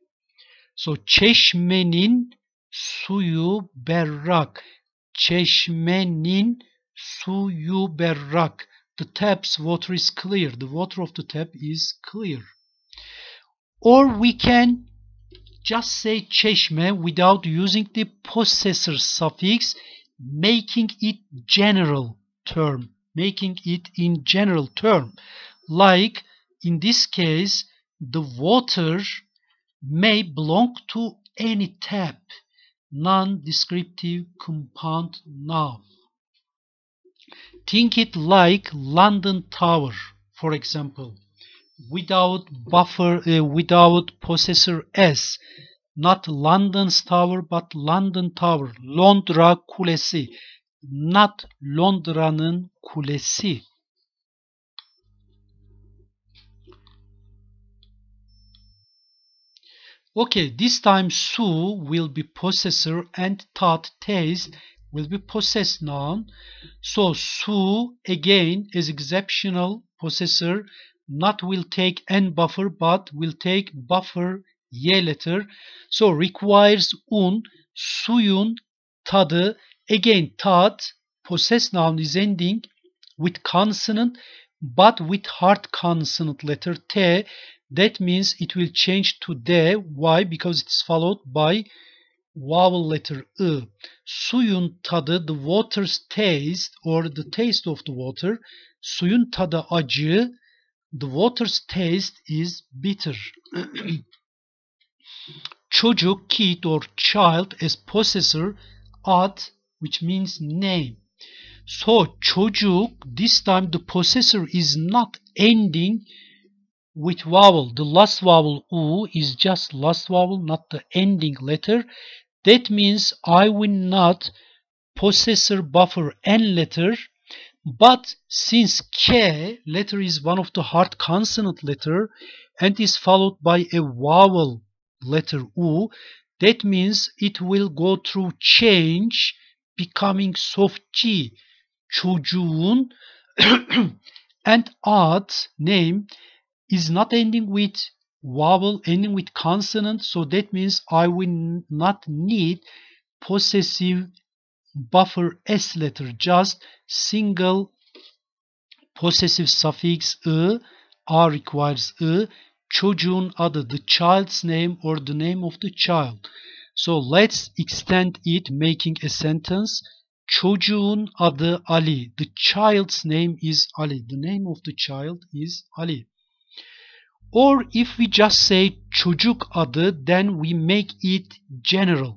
So çeşmenin suyu berrak. Çeşmenin suyu berrak. The tap's water is clear. The water of the tap is clear. Or we can just say çeşme without using the possessor suffix, making it general term making it in general term. Like in this case, the water may belong to any tap, non-descriptive compound noun. Think it like London Tower, for example, without buffer, uh, without possessor s, not London's Tower, but London Tower, Londra Kulesi, not Londra'nın See. Okay, this time su will be possessor and tat taste will be possessed noun. So su again is exceptional possessor. Not will take n buffer but will take buffer y letter. So requires un suyun tadı. Again tat possessed noun is ending with consonant but with hard consonant letter T. That means it will change to D. Why? Because it's followed by vowel letter I. Suyun tadı, the water's taste or the taste of the water. Suyun tadı acı, the water's taste is bitter. <clears throat> Çocuk, kid or child as possessor, ad, which means name. So çocuk, this time the possessor is not ending with vowel. The last vowel u is just last vowel, not the ending letter. That means I will not possessor buffer n letter. But since k letter is one of the hard consonant letter and is followed by a vowel letter u, that means it will go through change becoming soft g çocuğun <clears throat> and ad name is not ending with vowel ending with consonant so that means I will not need possessive buffer s letter just single possessive suffix ı r requires ı çocuğun adı the child's name or the name of the child so let's extend it making a sentence Çocuğun adı Ali. The child's name is Ali. The name of the child is Ali. Or if we just say çocuk adı, then we make it general.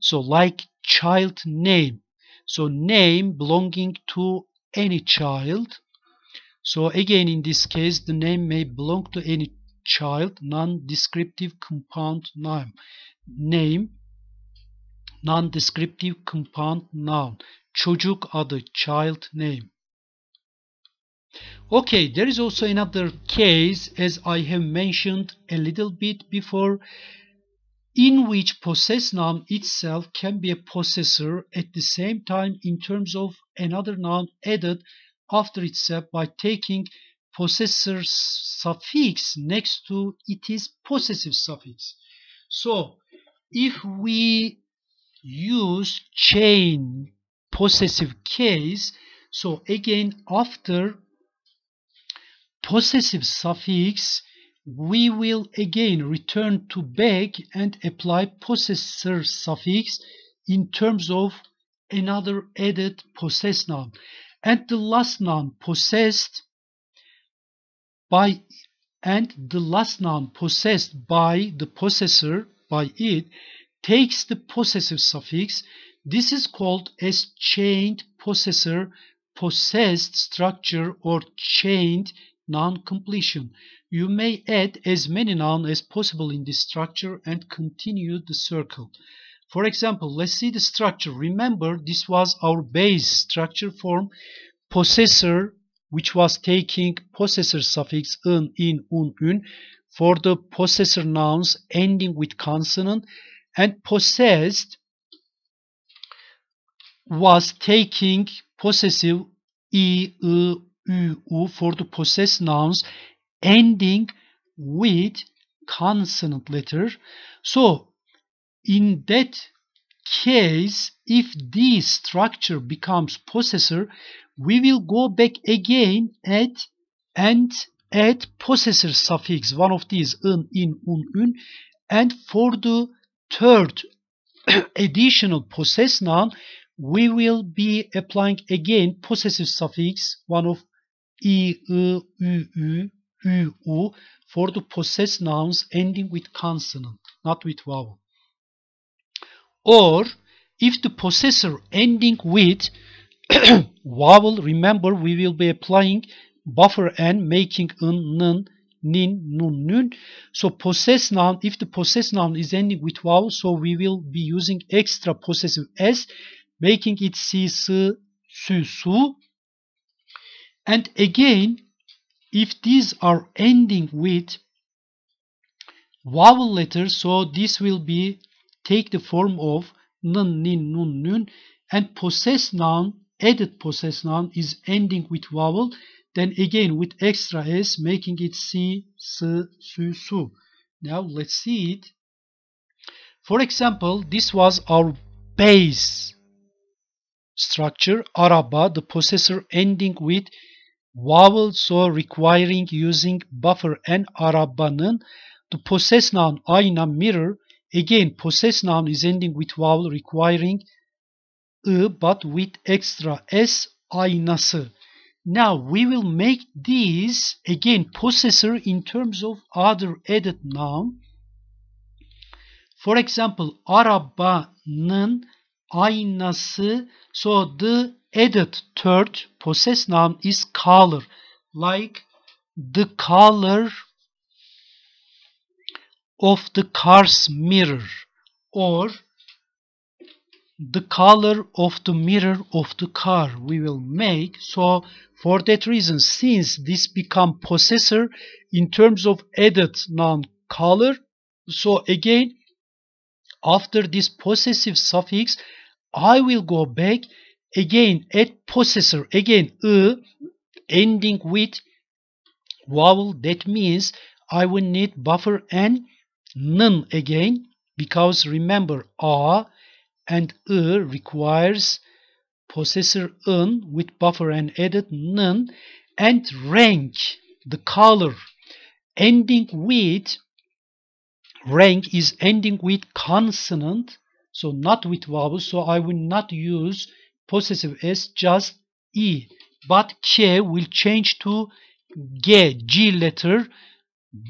So like child name. So name belonging to any child. So again in this case the name may belong to any child, non-descriptive compound name. Name non-descriptive compound noun. Çocuk adı, child name. Okay, there is also another case, as I have mentioned a little bit before, in which possess noun itself can be a possessor at the same time in terms of another noun added after itself by taking possessor suffix next to its possessive suffix. So, if we use chain possessive case. So again, after possessive suffix, we will again return to back and apply possessor suffix in terms of another added possess noun. And the last noun possessed by and the last noun possessed by the possessor by it takes the possessive suffix. This is called as chained possessor, possessed structure or chained non-completion. You may add as many nouns as possible in this structure and continue the circle. For example, let's see the structure. Remember, this was our base structure form. Possessor, which was taking possessor suffix un, in, un, ün for the possessor nouns ending with consonant and possessed was taking possessive i, I, u, u for the possessed nouns ending with consonant letter. So in that case, if this structure becomes possessor, we will go back again at and at possessor suffix, one of these in, in, un, un, and for the third <clears throat> additional possess noun, we will be applying again possessive suffix, one of i, I, u, u, u, u for the possess nouns ending with consonant, not with vowel. Or if the possessor ending with <clears throat> vowel, remember we will be applying buffer and making an, nin, nun, nun. So possess noun, if the possess noun is ending with vowel, so we will be using extra possessive s, making it si, si, su, su. And again, if these are ending with vowel letters, so this will be take the form of nun, nin, nun, nun. And possess noun, added possess noun is ending with vowel. Then again with extra s making it si, su, su, su. Now let's see it. For example, this was our base structure, araba, the possessor ending with vowel, so requiring using buffer and arabanın. The possess noun, ayna, mirror. Again, possess noun is ending with vowel requiring ı, but with extra s, aynası. Now we will make these again possessor in terms of other added noun. For example, arabanın aynası. So the added third possess noun is color. Like the color of the car's mirror or the color of the mirror of the car we will make so for that reason since this become possessor in terms of added noun color so again after this possessive suffix i will go back again at possessor again e ending with vowel that means i will need buffer and nun again because remember a and ı requires possessor ın with buffer and added nın and rank the color ending with rank is ending with consonant so not with vowel so I will not use possessive s just e but k will change to g g letter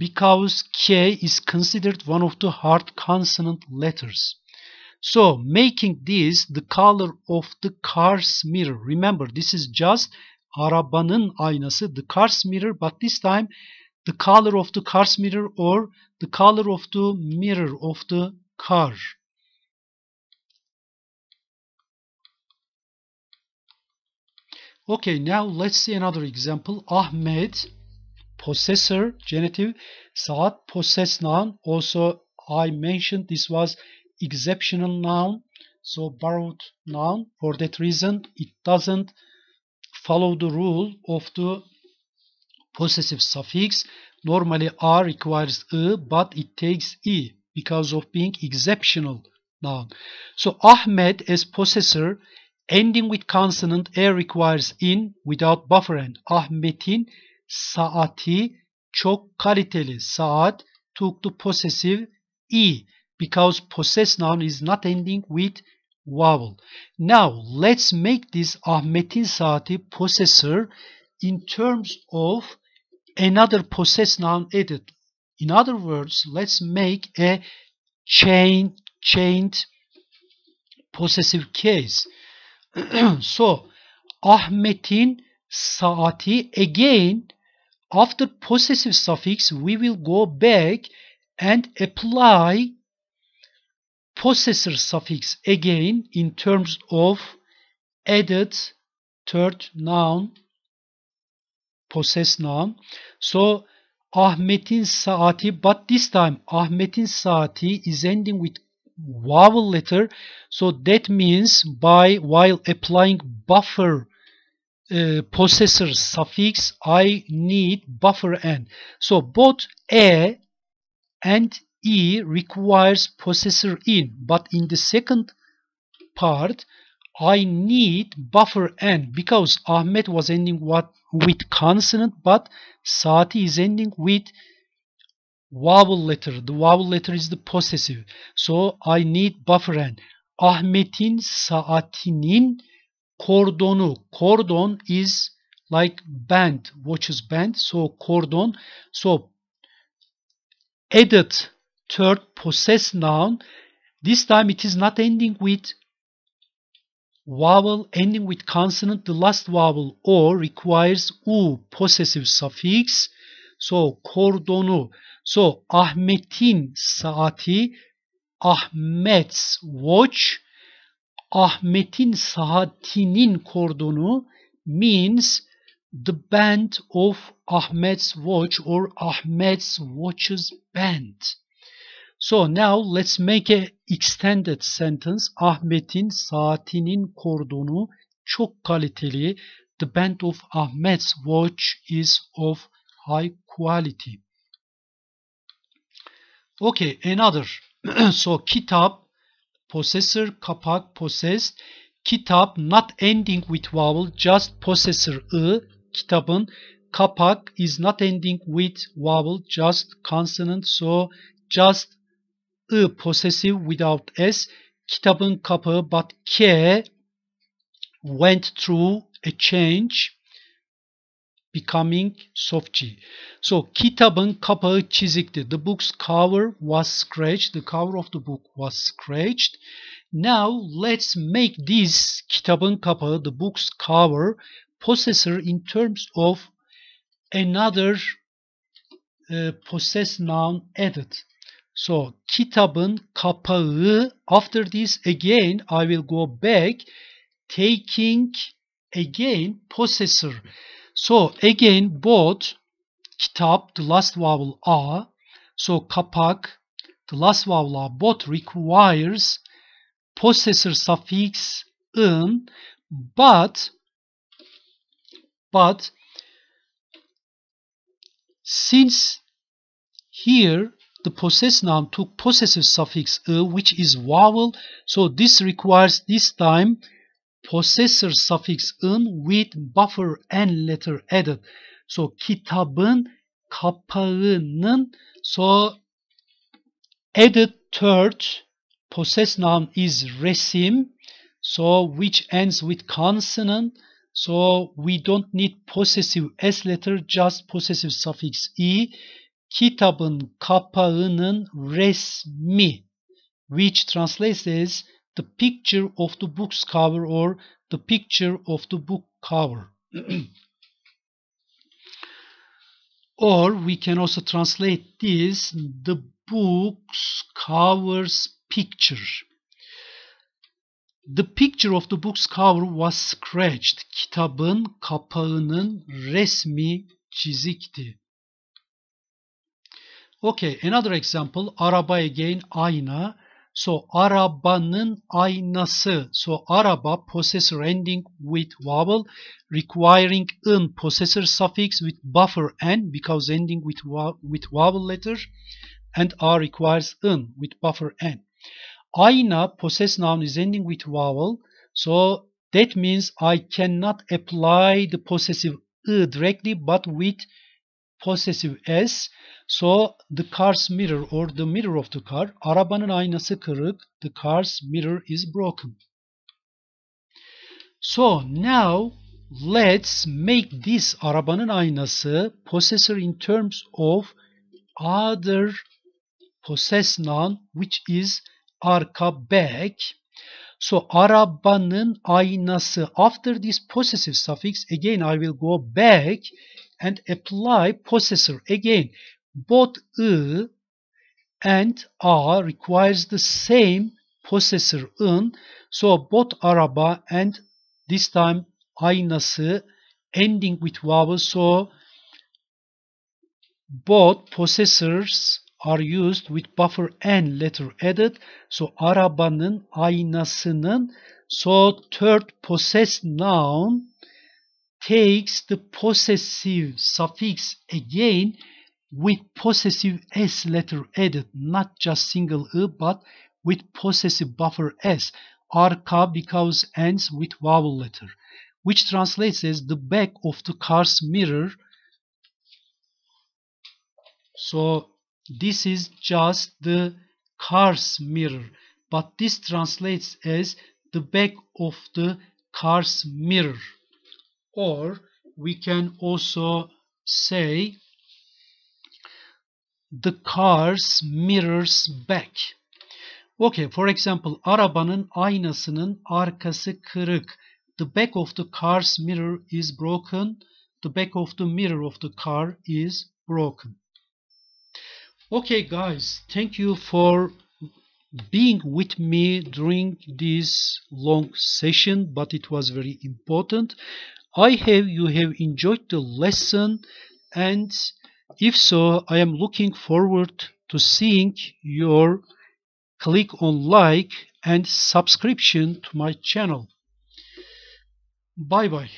because k is considered one of the hard consonant letters so making this the color of the car's mirror. Remember this is just arabanın aynası the car's mirror but this time the color of the car's mirror or the color of the mirror of the car. Okay, now let's see another example. Ahmet, possessor, genitive. Saat, possess noun. Also, I mentioned this was exceptional noun so borrowed noun for that reason it doesn't follow the rule of the possessive suffix normally r requires e but it takes e because of being exceptional noun so ahmed as possessor ending with consonant e requires in without buffer end ahmetin saati çok kaliteli saat took the possessive e because possessed noun is not ending with vowel. Now let's make this Ahmet'in saati possessor in terms of another possessed noun added. In other words, let's make a chain chained possessive case. <clears throat> so Ahmet'in saati again after possessive suffix we will go back and apply possessor suffix again in terms of added third noun, possess noun. So Ahmet'in saati, but this time Ahmet'in saati is ending with vowel letter. So that means by while applying buffer uh, possessor suffix, I need buffer n. So both a and E requires processor in, but in the second part, I need buffer n because Ahmet was ending what with consonant, but Sati is ending with vowel letter. The vowel letter is the possessive. So I need buffer n. Ahmet'in saatinin kordonu. Kordon is like band, watches band. So kordon. So added third possess noun. This time it is not ending with vowel ending with consonant. The last vowel o requires u possessive suffix. So kordonu. So Ahmet'in saati, Ahmet's watch, Ahmet'in saatinin kordonu means the band of Ahmet's watch or Ahmet's watch's band. So now let's make a extended sentence. Ahmet'in saatinin kordonu çok kaliteli. The band of Ahmet's watch is of high quality. Okay, another. <clears throat> so kitap, possessor, kapak, possessed. Kitap not ending with vowel, just possessor ı. Kitabın kapak is not ending with vowel, just consonant. So just I possessive without S. Kitabın kapı but K went through a change becoming soft G. So kitabın kapağı çizikti. The book's cover was scratched. The cover of the book was scratched. Now let's make this kitabın kapağı, the book's cover, possessor in terms of another uh, possess noun added. So kitabın kapağı after this again I will go back taking again possessor. So again both kitap the last vowel a so kapak the last vowel a both requires possessor suffix in but but since here the possess noun took possessive suffix -ı which is vowel. So this requires this time possessor suffix ın with buffer n letter added. So kitabın kapağının so added third possess noun is resim so which ends with consonant so we don't need possessive s letter just possessive suffix e kitabın kapağının resmi which translates as the picture of the book's cover or the picture of the book cover. <clears throat> or we can also translate this the book's cover's picture. The picture of the book's cover was scratched. Kitabın kapağının resmi çizikti. Okay, another example. Araba again, ayna. So arabanın aynası. So araba possessor ending with vowel requiring ın possessor suffix with buffer n because ending with with vowel letter and r requires ın with buffer n. Ayna possess noun is ending with vowel. So that means I cannot apply the possessive ı directly but with possessive S. So the car's mirror or the mirror of the car. Arabanın aynası kırık. The car's mirror is broken. So now let's make this arabanın aynası possessor in terms of other possess noun which is arka back. So arabanın aynası after this possessive suffix again I will go back and apply possessor. Again, both u and r requires the same possessor n. So both araba and this time aynası ending with vowel. So both possessors are used with buffer n letter added. So arabanın aynasının so third possess noun takes the possessive suffix again with possessive s letter added, not just single e but with possessive buffer s. Arka because ends with vowel letter, which translates as the back of the car's mirror. So this is just the car's mirror, but this translates as the back of the car's mirror or we can also say the car's mirrors back. Okay, for example, arabanın aynasının arkası kırık. The back of the car's mirror is broken. The back of the mirror of the car is broken. Okay, guys, thank you for being with me during this long session, but it was very important. I have you have enjoyed the lesson and if so I am looking forward to seeing your click on like and subscription to my channel. Bye bye.